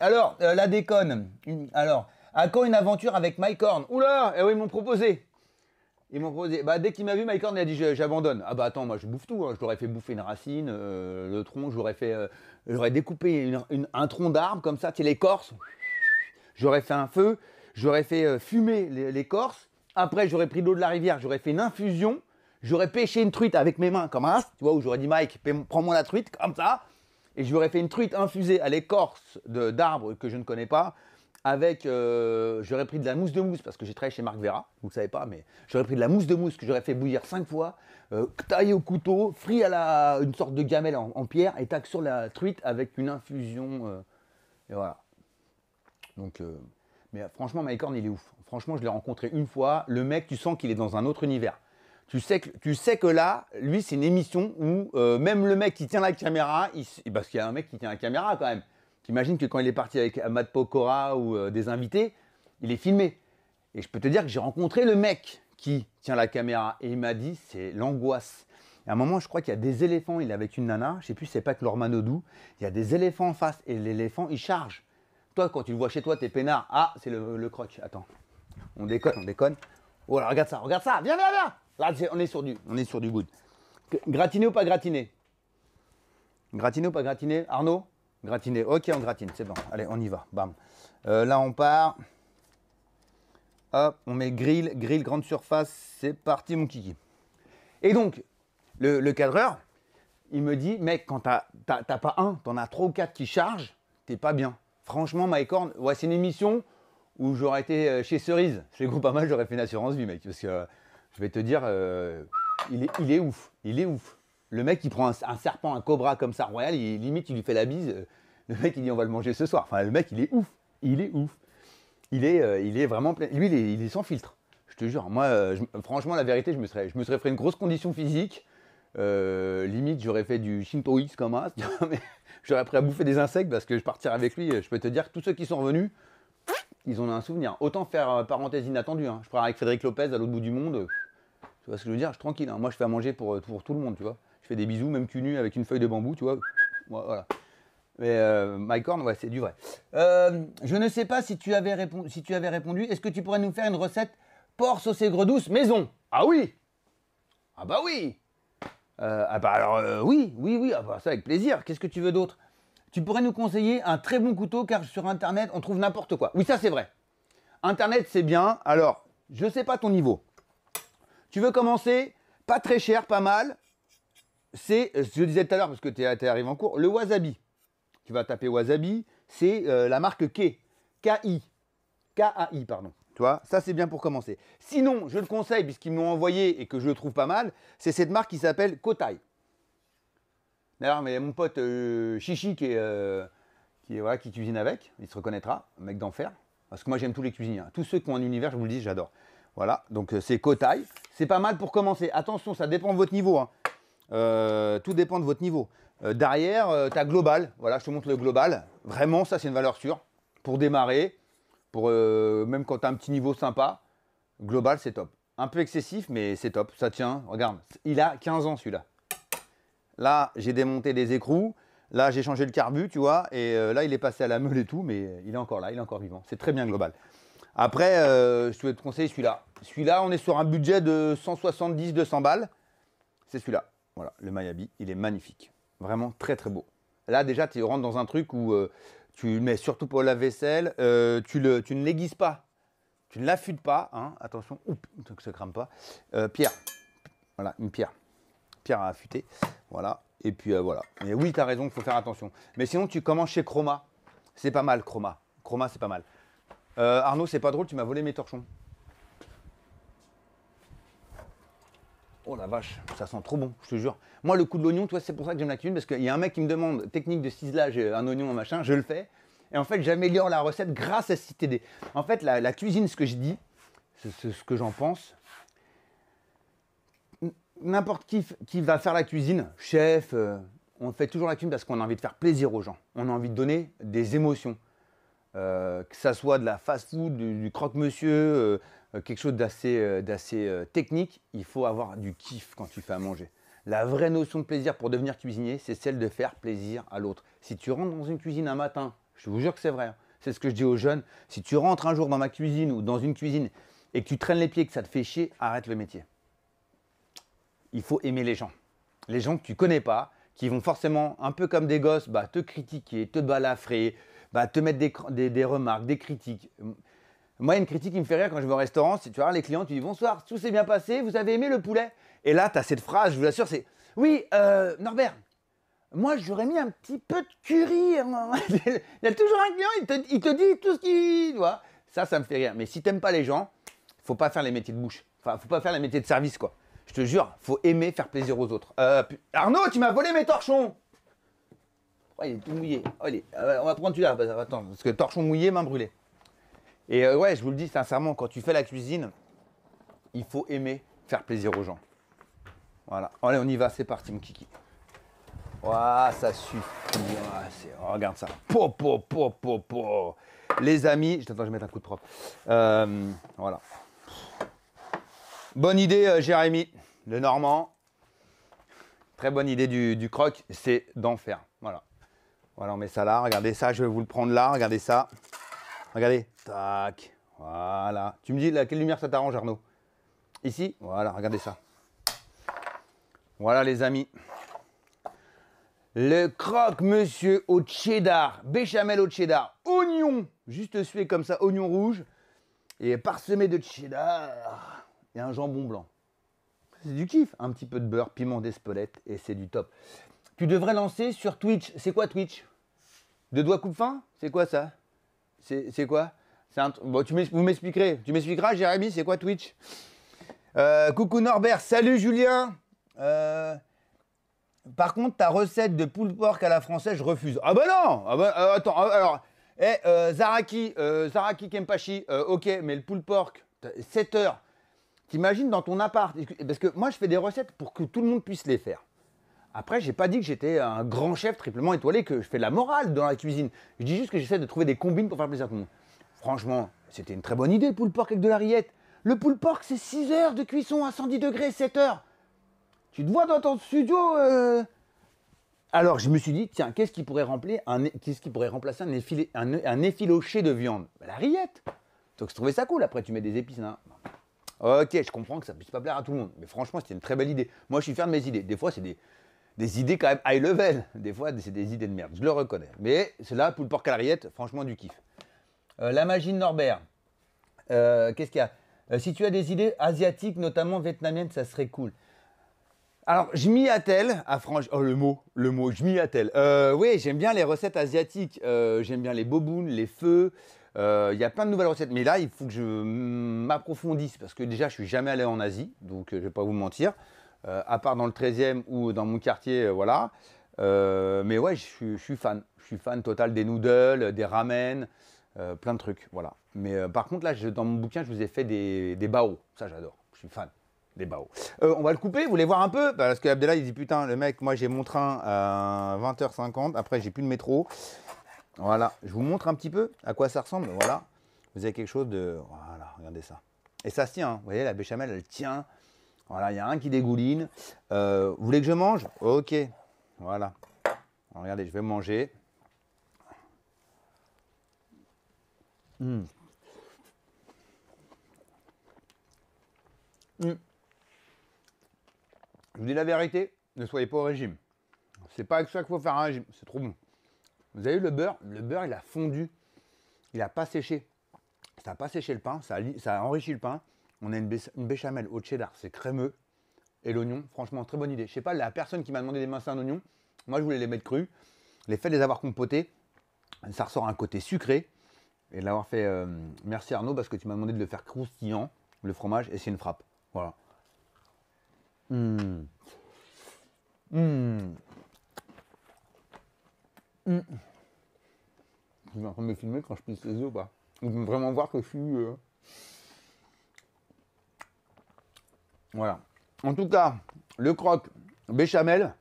Alors, la déconne. Alors, à quand une aventure avec Mike Horn Oula, eh oui, ils m'ont proposé. Ils m'ont proposé. Bah, dès qu'il m'a vu, Mike Horn, il a dit j'abandonne. Ah bah attends, moi je bouffe tout. Hein. Je fait bouffer une racine, euh, le tronc, j'aurais fait, euh, j'aurais découpé un tronc d'arbre comme ça, tu sais, l'écorce. J'aurais fait un feu, j'aurais fait euh, fumer l'écorce. Après, j'aurais pris de l'eau de la rivière, j'aurais fait une infusion. J'aurais pêché une truite avec mes mains comme un tu vois, où j'aurais dit Mike, prends-moi la truite comme ça. Et j'aurais fait une truite infusée à l'écorce d'arbre que je ne connais pas avec, euh, j'aurais pris de la mousse de mousse, parce que j'ai travaillé chez Marc Vera, vous le savez pas, mais j'aurais pris de la mousse de mousse que j'aurais fait bouillir 5 fois, euh, taille au couteau, frit à la, une sorte de gamelle en, pierre, et tac sur la truite avec une infusion, euh, et voilà. Donc, mais franchement, Mycorn, il est ouf. Franchement, je l'ai rencontré une fois, le mec, tu sens qu'il est dans un autre univers. Tu sais, que, tu sais que là, lui, c'est une émission où même le mec qui tient la caméra, parce qu'il y a un mec qui tient la caméra quand même, T'imagines que quand il est parti avec Amad Pokora ou euh, des invités, il est filmé. Et je peux te dire que j'ai rencontré le mec qui tient la caméra et il m'a dit c'est l'angoisse. à un moment, je crois qu'il y a des éléphants, il est avec une nana, je sais plus, c'est pas que Lormanodou, il y a des éléphants en face et l'éléphant il charge. Toi, quand tu le vois chez toi, t'es peinard. Ah, c'est le, le croc. Attends, on déconne, on déconne. Oh là, regarde ça, regarde ça, viens, viens, viens. Là, on est sur du, on est sur du good. Gratiné ou pas gratiné Gratiné ou pas gratiné Arnaud Gratiné, Ok, on gratine, c'est bon. Allez, on y va. Bam. Euh, là, on part. Hop, on met grill, grill grande surface. C'est parti, mon kiki. Et donc, le, cadreur, il me dit, mec, quand t'as pas un, t'en as trois ou quatre qui chargent, t'es pas bien. Franchement, Mycorn, ouais, c'est une émission où j'aurais été euh, chez Cerise. Chez Groupe mal, j'aurais fait une assurance vie, mec. Parce que euh, je vais te dire, il est ouf. Il est ouf le mec, qui prend un, serpent, un cobra comme ça, royal, il, limite, il lui fait la bise. Euh, le mec, il dit, on va le manger ce soir. Enfin, le mec, il est ouf. Il est ouf. Il est, euh, il est vraiment plein. Lui, il est, sans filtre. Je te jure. Moi, euh, franchement, la vérité, je me serais, je me serais fait une grosse condition physique. limite, j'aurais fait du X comme ça. j'aurais pris à bouffer des insectes parce que je partirais avec lui. Je peux te dire que tous ceux qui sont revenus, ils ont un souvenir. Autant faire parenthèse inattendue. Hein. Je pars avec Frédéric Lopez à l'autre bout du monde. Tu vois ce que je veux dire Je suis tranquille. Hein. Moi, je fais à manger pour, pour tout le monde, tu vois je fais des bisous, même cul nu avec une feuille de bambou, tu vois. Voilà. Mais euh, ouais, c'est du vrai. Euh, je ne sais pas si tu avais, répondu. Si tu avais répondu. Est-ce que tu pourrais nous faire une recette porc saucée douce maison Ah oui Ah bah oui euh, Ah bah alors euh, oui, oui, oui, ah bah ça avec plaisir. Qu'est-ce que tu veux d'autre Tu pourrais nous conseiller un très bon couteau car sur internet on trouve n'importe quoi. Oui, ça c'est vrai. Internet c'est bien. Alors, je ne sais pas ton niveau. Tu veux commencer Pas très cher, pas mal c'est, euh, je disais tout à l'heure parce que tu es, arrivé en cours, le wasabi. Tu vas taper wasabi, c'est euh, la marque K, K-A-I, pardon. Tu vois, ça c'est bien pour commencer. Sinon, je le conseille, puisqu'ils m'ont envoyé et que je le trouve pas mal, c'est cette marque qui s'appelle Kotai. D'ailleurs, mais mon pote Chichi euh, qui, est, qui, voilà, qui cuisine avec, il se reconnaîtra, mec d'enfer. Parce que moi j'aime tous les cuisiniers. Hein. Tous ceux qui ont un univers, je vous le dis, j'adore. Voilà, donc c'est Kotai. C'est pas mal pour commencer. Attention, ça dépend de votre niveau. Hein. Euh, tout dépend de votre niveau. Euh, derrière, euh, tu as global. Voilà, je te montre le global. Vraiment, ça, c'est une valeur sûre. Pour démarrer, pour, même quand tu as un petit niveau sympa, global, c'est top. Un peu excessif, mais c'est top. Ça tient. Regarde, il a 15 ans celui-là. Là, j'ai démonté des écrous. Là, j'ai changé le carbu, tu vois. Et là, il est passé à la meule et tout, mais il est encore là, il est encore vivant. C'est très bien global. Après, je te conseille celui-là. Celui-là, on est sur un budget de 170-200 balles. C'est celui-là. Voilà, le Mayabi, il est magnifique. Vraiment très très beau. Là déjà, tu rentres dans un truc où euh, tu le mets surtout pour la vaisselle, euh, tu, ne l'aiguises pas, tu ne l'affûtes pas, hein. attention, oups, que ça crame pas. Euh, pierre, voilà, une pierre, pierre à affûter, voilà, et puis voilà. Mais oui, tu as raison, il faut faire attention. Mais sinon, tu commences chez Chroma, c'est pas mal Chroma, Chroma c'est pas mal. Arnaud, c'est pas drôle, tu m'as volé mes torchons. Oh la vache, ça sent trop bon, je te jure. Moi, le coup de l'oignon, toi, c'est pour ça que j'aime la cuisine, parce qu'il y a un mec qui me demande technique de ciselage, un oignon, un machin, je le fais. Et en fait, j'améliore la recette grâce à CTD. En fait, la, cuisine, ce que je dis, c'est ce que j'en pense. N'importe qui va faire la cuisine, chef, euh, on fait toujours la cuisine parce qu'on a envie de faire plaisir aux gens. On a envie de donner des émotions. Euh, que ça soit de la fast-food, du, croque-monsieur, euh, euh, quelque chose d'assez euh, euh, technique, il faut avoir du kiff quand tu fais à manger. La vraie notion de plaisir pour devenir cuisinier, c'est celle de faire plaisir à l'autre. Si tu rentres dans une cuisine un matin, je vous jure que c'est vrai, hein, c'est ce que je dis aux jeunes, si tu rentres un jour dans ma cuisine ou dans une cuisine et que tu traînes les pieds et que ça te fait chier, arrête le métier. Il faut aimer les gens. Les gens que tu connais pas, qui vont forcément, un peu comme des gosses, bah, te critiquer, te balafrer, bah, te mettre des remarques, des critiques. Moi, une critique qui me fait rire quand je vais au restaurant, c'est tu vois, les clients, tu dis bonsoir, tout s'est bien passé, vous avez aimé le poulet Et là, tu as cette phrase, je vous assure, c'est oui, euh, Norbert, moi j'aurais mis un petit peu de curry. Hein. il y a toujours un client, il te, dit tout ce qu'il Ça, ça me fait rire. Mais si t'aimes pas les gens, faut pas faire les métiers de bouche. Enfin, faut pas faire les métiers de service, quoi. Je te jure, faut aimer faire plaisir aux autres. Euh, Arnaud, tu m'as volé mes torchons oh, il est tout mouillé. Oh, euh, on va prendre celui-là. Attends, parce que torchon mouillé, main brûlée. Et euh, ouais, je vous le dis sincèrement, quand tu fais la cuisine, il faut aimer faire plaisir aux gens. Voilà. Allez, on y va, c'est parti, mon kiki. Ouah, ça suffit. Oh, regarde ça. Po, po, po, po, po. Les amis, je je vais mettre un coup de propre. Euh, voilà. Bonne idée, euh, Jérémy, le Normand. Très bonne idée du, du croc, c'est d'en faire. Voilà. Voilà, on met ça là. Regardez ça, je vais vous le prendre là. Regardez ça. Regardez. Tac. Voilà. Tu me dis quelle lumière ça t'arrange, Arnaud Ici Voilà, regardez ça. Voilà, les amis. Le croque-monsieur au cheddar, béchamel au cheddar, oignon, juste sué comme ça, oignon rouge, et parsemé de cheddar, et un jambon blanc. C'est du kiff, un petit peu de beurre, piment d'espelette, et c'est du top. Tu devrais lancer sur Twitch. C'est quoi Twitch Deux doigts coupe-fin C'est quoi ça c'est quoi vous m'expliquerez. Tu m'expliqueras, Jérémy, c'est quoi Twitch euh, Coucou Norbert, salut Julien euh, Par contre, ta recette de poule porc à la française, je refuse. Ah bah non ah bah, euh, Attends, alors... Eh, Zaraki, Zaraki Kempachi, ok, mais le poule porc, 7 heures. T'imagines dans ton appart Parce que moi, je fais des recettes pour que tout le monde puisse les faire. Après, j'ai pas dit que j'étais un grand chef triplement étoilé, que je fais de la morale dans la cuisine. Je dis juste que j'essaie de trouver des combines pour faire plaisir à tout le monde. Franchement, c'était une très bonne idée, le poule porc avec de la rillette. Le poule porc, c'est 6 heures de cuisson à 110 degrés, 7 heures. Tu te vois dans ton studio euh Alors, je me suis dit, tiens, qu'est-ce qui pourrait, un, remplacer un, effiloché de viande bah, La rillette. Donc, je trouvais ça cool. Après, tu mets des épices. Hein. Ok, je comprends que ça puisse pas plaire à tout le monde. Mais franchement, c'était une très belle idée. Moi, je suis fier de mes idées. Des fois, c'est des des idées quand même high level. Des fois, c'est des idées de merde, je le reconnais. Mais c'est là, le porc à franchement du kiff. Euh, la magie de Norbert. Euh, qu'est-ce qu'il y a euh, Si tu as des idées asiatiques, notamment vietnamiennes, ça serait cool. Alors, je m'y attelle à franche. Oh, le mot, le mot, je m'y attelle. oui, j'aime bien les recettes asiatiques. j'aime bien les bobounes, les feux. Il y a plein de nouvelles recettes. Mais là, il faut que je m'approfondisse parce que déjà, je suis jamais allé en Asie. Donc, je ne vais pas vous mentir. Euh, à part dans le 13e ou dans mon quartier, euh, voilà. Euh, mais ouais, je suis fan. Je suis fan total des noodles, des ramen, plein de trucs, voilà. Mais par contre, là, dans mon bouquin, je vous ai fait des, des Ça, j'adore. Je suis fan des baos. on va le couper, vous voulez voir un peu Parce que Abdella, il dit Putain, le mec, moi j'ai mon train à 20h50, après j'ai plus de métro. Voilà, je vous montre un petit peu à quoi ça ressemble. Voilà, vous avez quelque chose de. Voilà, regardez ça. Et ça se tient, hein. vous voyez, la béchamel, elle tient. Voilà, il y a un qui dégouline. Euh, vous voulez que je mange Ok. Voilà. regardez, je vais manger. Hmm. Hmm. Je vous dis la vérité, ne soyez pas au régime. C'est pas avec ça qu'il faut faire un régime, c'est trop bon. Vous avez eu le beurre Le beurre, il a fondu. Il n'a pas séché. Ça n'a pas séché le pain, ça a enrichi le pain on a une, béchamel au cheddar, c'est crémeux. Et l'oignon, franchement, très bonne idée. Je sais pas, la personne qui m'a demandé d'émincer un oignon, moi je voulais les mettre crus. Les faits de les avoir compotés, ça ressort un côté sucré. Et de l'avoir fait, euh, merci Arnaud, parce que tu m'as demandé de le faire croustillant, le fromage, et c'est une frappe. Voilà. Mmh. Mmh. Mmh. Je vas me filmer quand je pisse les yeux ou pas vraiment voir que je suis. Euh, voilà. En tout cas, le croque béchamel,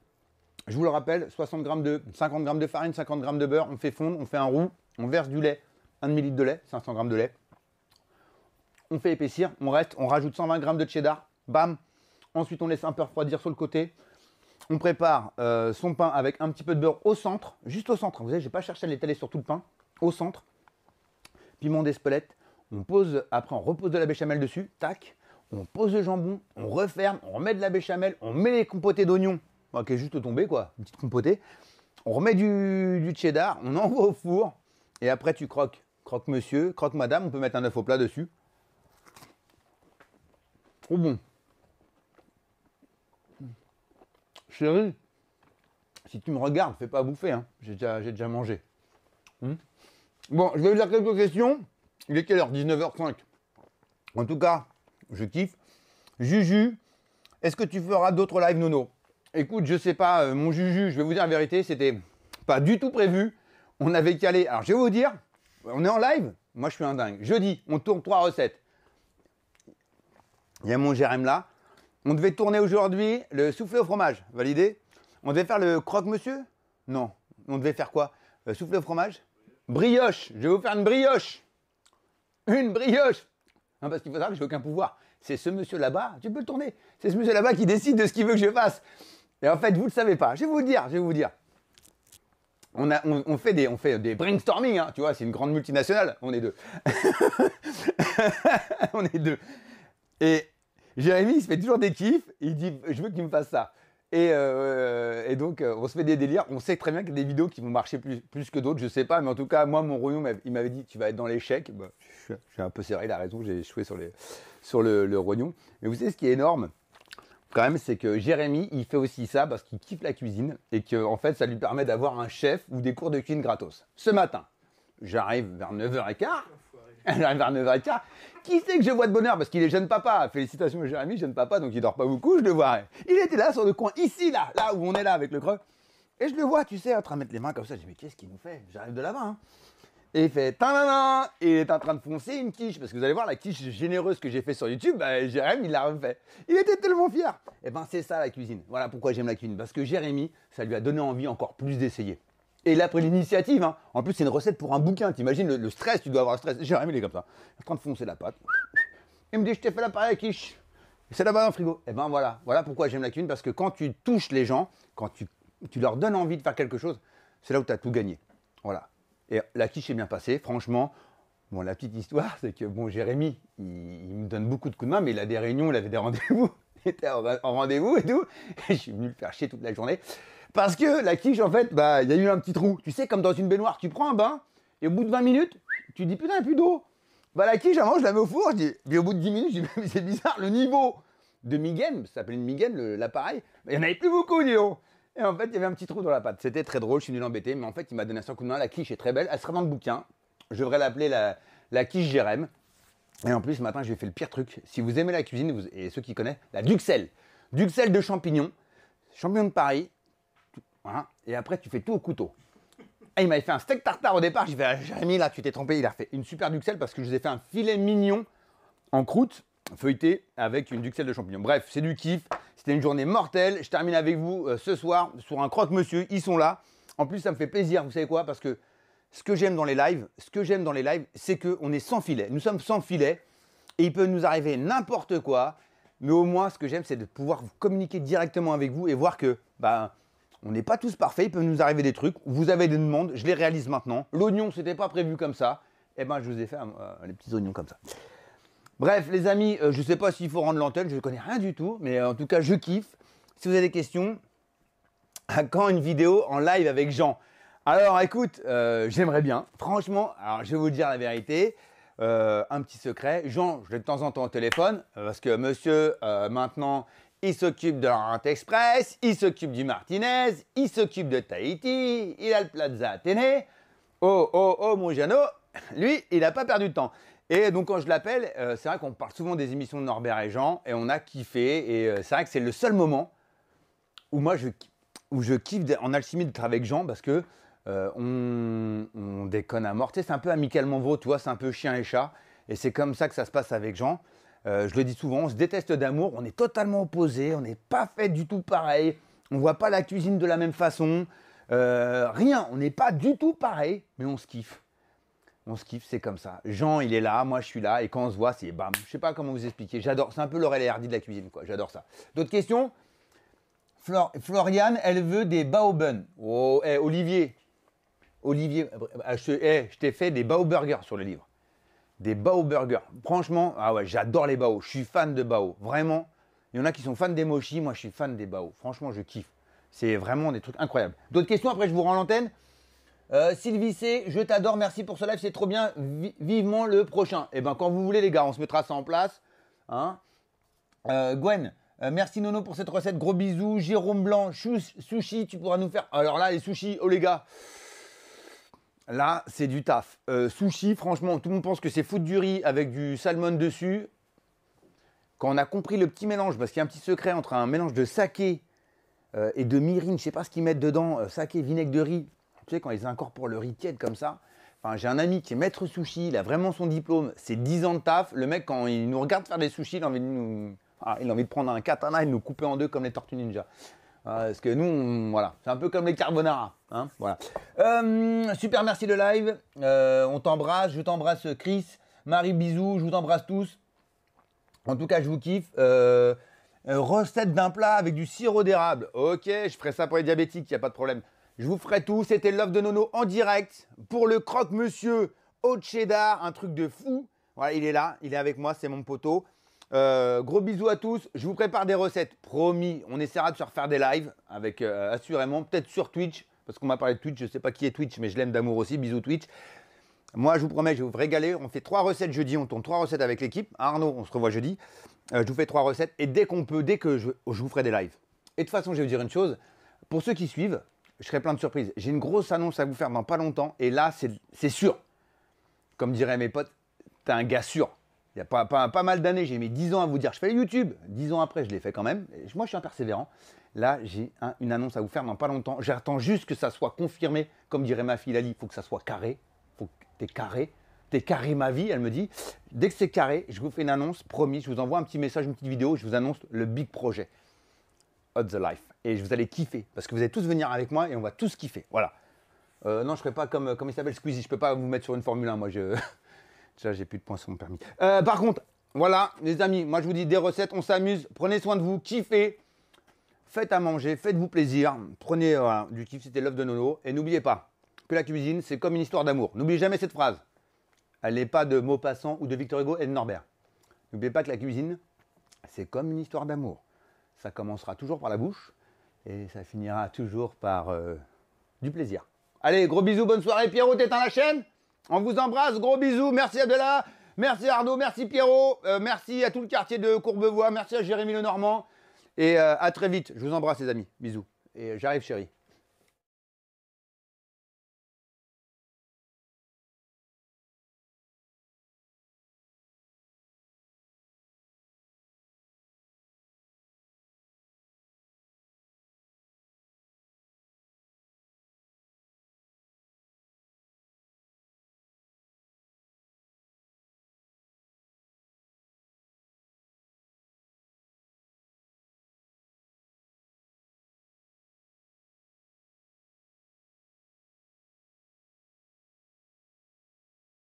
je vous le rappelle, 60 grammes de 50 g de farine, 50 g de beurre, on fait fondre, on fait un roux, on verse du lait, 1 demi litre de lait, 500 g de lait. On fait épaissir, on reste, on rajoute 120 g de cheddar, bam. Ensuite, on laisse un peu refroidir sur le côté. On prépare euh, son pain avec un petit peu de beurre au centre, juste au centre. Vous savez, n'ai pas cherché à l'étaler sur tout le pain, au centre. Piment d'Espelette. On pose, après on repose de la béchamel dessus, tac on pose le jambon, on referme, on remet de la béchamel, on met les compotées d'oignons, qui est juste tombé quoi, une petite compotée. On remet du, cheddar, on envoie au four, et après tu croques. Croque monsieur, croque madame, on peut mettre un œuf au plat dessus. Trop bon. Chérie, si tu me regardes, fais pas bouffer, hein. j'ai déjà, mangé. Hmm. bon, je vais vous dire quelques questions. Il est quelle heure 19h05. En tout cas, je kiffe. Juju, est-ce que tu feras d'autres lives, Nono Écoute, je sais pas, euh, mon Juju, je vais vous dire la vérité, c'était pas du tout prévu. On avait calé. Alors, je vais vous dire, on est en live. Moi, je suis un dingue. Jeudi, on tourne trois recettes. Il y a mon Jérém là. On devait tourner aujourd'hui le soufflé au fromage, validé. On devait faire le croque-monsieur Non. On devait faire quoi euh, soufflé au fromage Brioche. Je vais vous faire une brioche. Une brioche. Hein, parce qu'il faudra que que n'ai aucun pouvoir. C'est ce monsieur là-bas, tu peux le tourner. C'est ce monsieur là-bas qui décide de ce qu'il veut que je fasse. Et en fait, vous ne le savez pas. Je vais vous le dire, je vais vous le dire. On, fait des, on brainstorming, hein, tu vois, c'est une grande multinationale, on est deux. on est deux. Et Jérémy, il se fait toujours des kiffs, il dit, je veux qu'il me fasse ça. Euh, et, donc, euh, on se fait des délires. On sait très bien qu'il y a des vidéos qui vont marcher plus, plus que d'autres, je sais pas. Mais en tout cas, moi, mon rognon, il m'avait dit Tu vas être dans l'échec. Bah, j'ai un peu serré, la raison, j'ai échoué sur, les, sur le, le rognon. Mais vous savez ce qui est énorme quand même, c'est que Jérémy, il fait aussi ça parce qu'il kiffe la cuisine et que, en fait, ça lui permet d'avoir un chef ou des cours de cuisine gratos. Ce matin, j'arrive vers 9h15, Alors, vers Vaca, qui c'est que je vois de bonheur Parce qu'il est jeune papa. Félicitations, Jérémy, jeune papa, donc il dort pas beaucoup, je le vois. Hein. Il était là sur le coin, ici, là, là où on est là avec le creux. Et je le vois, tu sais, en train de mettre les mains comme ça. Je dis, mais qu'est-ce qu'il nous fait J'arrive de là-bas. Hein. Et il fait ta Il est en train de foncer une quiche. Parce que vous allez voir, la quiche généreuse que j'ai fait sur YouTube, bah, Jérémy, il l'a refait. Il était tellement fier. Et eh ben, c'est ça la cuisine. Voilà pourquoi j'aime la cuisine. Parce que Jérémy, ça lui a donné envie encore plus d'essayer. Et il a pris l'initiative. Hein. En plus, c'est une recette pour un bouquin. T'imagines le, le, stress, tu dois avoir le stress. Jérémy, il est comme ça. Il en train de foncer la pâte. Il me dit Je t'ai fait la la quiche. C'est là-bas dans le frigo. Et eh ben voilà. Voilà pourquoi j'aime la cuisine. Parce que quand tu touches les gens, quand tu, leur donnes envie de faire quelque chose, c'est là où tu as tout gagné. Voilà. Et la quiche est bien passée. Franchement, Bon, la petite histoire, c'est que bon, Jérémy, il, me donne beaucoup de coups de main, mais il a des réunions, il avait des rendez-vous, il était en, rendez-vous et tout. Et je suis venu le faire chier toute la journée. Parce que la quiche, en fait, bah, il y a eu un petit trou. Tu sais, comme dans une baignoire, tu prends un bain, et au bout de 20 minutes, tu dis putain, il n'y a plus d'eau. Bah la quiche, avant, je la mets au four, je au bout de 10 minutes, je dis, mais c'est bizarre, le niveau de Migen, ça s'appelait une Migen, l'appareil, il n'y en avait plus beaucoup, dis Et en fait, il y avait un petit trou dans la pâte. C'était très drôle, je suis venu l'embêter, mais en fait, il m'a donné un coup de main. La quiche est très belle, elle sera dans le bouquin. Je devrais l'appeler la, quiche Jérém. Et en plus, ce matin, j'ai fait le pire truc. Si vous aimez la cuisine, et ceux qui connaissent, la duxelle. Duxelle de champignons, champignons de Paris, et après, tu fais tout au couteau. il m'avait fait un steak tartare au départ. J'ai fait, ah, Jérémy, là, tu t'es trompé. Il a fait une super duxelle parce que je vous ai fait un filet mignon en croûte feuilleté avec une duxelle de champignons. Bref, c'est du kiff. C'était une journée mortelle. Je termine avec vous euh, ce soir sur un croque-monsieur. Ils sont là. En plus, ça me fait plaisir. Vous savez quoi Parce que ce que j'aime dans les lives, ce que j'aime dans les lives, c'est qu'on est sans filet. Nous sommes sans filet et il peut nous arriver n'importe quoi. Mais au moins, ce que j'aime, c'est de pouvoir communiquer directement avec vous et voir que, ben, on n'est pas tous parfaits, il peut nous arriver des trucs. Vous avez des demandes, je les réalise maintenant. L'oignon, c'était pas prévu comme ça. Eh ben, je vous ai fait euh, les petits oignons comme ça. Bref, les amis, euh, je ne sais pas s'il faut rendre l'antenne, je ne connais rien du tout, mais euh, en tout cas, je kiffe. Si vous avez des questions, à quand une vidéo en live avec Jean Alors, écoute, j'aimerais bien. Franchement, alors je vais vous dire la vérité. un petit secret. Jean, je l'ai de temps en temps au téléphone, parce que monsieur, maintenant, il s'occupe de Rente Express, il s'occupe du Martinez, il s'occupe de Tahiti, il a le Plaza Athénée. Oh, oh, oh, mon Jano, lui, il n'a pas perdu de temps. Et donc, quand je l'appelle, euh, c'est vrai qu'on parle souvent des émissions de Norbert et Jean, et on a kiffé. Et euh, c'est vrai que c'est le seul moment où moi, je, où je kiffe en alchimie d'être avec Jean, parce que euh, on, déconne à mort. c'est un peu amicalement vaut, tu vois, c'est un peu chien et chat. Et c'est comme ça que ça se passe avec Jean. Euh, je le dis souvent, on se déteste d'amour, on est totalement opposés, on n'est pas fait du tout pareil, on voit pas la cuisine de la même façon, euh, rien, on n'est pas du tout pareil, mais on se kiffe. On se kiffe, c'est comme ça. Jean, il est là, moi je suis là, et quand on se voit, c'est bam. Je sais pas comment vous expliquer, j'adore, c'est un peu l'oreille et Hardy de la cuisine, quoi, j'adore ça. D'autres questions Floriane, elle veut des baobun. Oh, eh, Olivier, Olivier, eh, eh, je, t'ai fait des bao sur le livre des Bao burgers, Franchement, ah ouais, j'adore les Bao. Je suis fan de Bao. Vraiment. Il y en a qui sont fans des mochi. Moi, je suis fan des Bao. Franchement, je kiffe. C'est vraiment des trucs incroyables. D'autres questions Après, je vous rends l'antenne. Euh, Sylvie C, je t'adore, merci pour ce live, c'est trop bien, vivement le prochain. Et eh ben quand vous voulez les gars, on se mettra ça en place. Hein euh, Gwen, euh, merci Nono pour cette recette, gros bisous. Jérôme Blanc, sushi, tu pourras nous faire... Alors là, les sushis, oh les gars, Là, c'est du taf. Euh, sushi, franchement, tout le monde pense que c'est foutre du riz avec du salmon dessus. Quand on a compris le petit mélange, parce qu'il y a un petit secret entre un mélange de saké euh, et de mirin, je ne sais pas ce qu'ils mettent dedans, euh, saké, vinaigre de riz. Tu sais, quand ils incorporent le riz tiède comme ça. j'ai un ami qui est maître sushi, il a vraiment son diplôme, c'est 10 ans de taf. Le mec, quand il nous regarde faire des sushis, il a envie de nous. il a envie de prendre un katana et de nous couper en deux comme les tortues ninja. Ah, parce que nous, voilà, c'est un peu comme les carbonara. Hein, voilà. Euh, super, merci le live. Euh, on t'embrasse, je t'embrasse Chris, Marie, bisous, je vous embrasse tous. En tout cas, je vous kiffe. Euh, recette d'un plat avec du sirop d'érable. Ok, je ferai ça pour les diabétiques, il n'y a pas de problème. Je vous ferai tout. C'était Love de Nono en direct pour le croque-monsieur au cheddar, un truc de fou. Voilà, il est là, il est avec moi, c'est mon poteau. Euh, gros bisous à tous. Je vous prépare des recettes, promis. On essaiera de se refaire des lives avec euh, assurément, peut-être sur Twitch, parce qu'on m'a parlé de Twitch. Je sais pas qui est Twitch, mais je l'aime d'amour aussi. Bisous Twitch. Moi, je vous promets, je vais vous régaler. On fait trois recettes jeudi. On tourne trois recettes avec l'équipe. Ah, Arnaud, on se revoit jeudi. Euh, je vous fais trois recettes et dès qu'on peut, dès que je, je vous ferai des lives. Et de toute façon, je vais vous dire une chose. Pour ceux qui suivent, je serai plein de surprises. J'ai une grosse annonce à vous faire dans pas longtemps. Et là, c'est sûr. Comme diraient mes potes, t'es un gars sûr il y a pas, pas, mal d'années, j'ai mis 10 ans à vous dire, je fais YouTube. 10 ans après, je l'ai fait quand même. moi, je suis un persévérant. Là, j'ai une annonce à vous faire dans pas longtemps. J'attends juste que ça soit confirmé. Comme dirait ma fille Lali, il faut que ça soit carré. faut que t'es carré. T'es carré ma vie, elle me dit. Dès que c'est carré, je vous fais une annonce, promis. Je vous envoie un petit message, une petite vidéo. Je vous annonce le big projet. of the life. Et je vous allez kiffer. Parce que vous allez tous venir avec moi et on va tous kiffer. Voilà. Euh, non, je ne pas comme, euh, comme il s'appelle Squeezie. Je ne peux pas vous mettre sur une Formule 1. Moi, je. Déjà, j'ai plus de points sur mon permis. Euh, par contre, voilà, les amis, moi je vous dis des recettes, on s'amuse, prenez soin de vous, kiffez, faites à manger, faites-vous plaisir, prenez euh, du kiff, c'était l'œuf de Nono, et n'oubliez pas que la cuisine, c'est comme une histoire d'amour. N'oubliez jamais cette phrase. Elle n'est pas de Maupassant ou de Victor Hugo et de Norbert. N'oubliez pas que la cuisine, c'est comme une histoire d'amour. Ça commencera toujours par la bouche et ça finira toujours par euh, du plaisir. Allez, gros bisous, bonne soirée. Pierrot, dans la chaîne on vous embrasse, gros bisous, merci Adela, merci Arnaud, merci Pierrot, euh, merci à tout le quartier de Courbevoie, merci à Jérémy Lenormand, et euh, à très vite. Je vous embrasse les amis, bisous. Et euh, j'arrive chérie.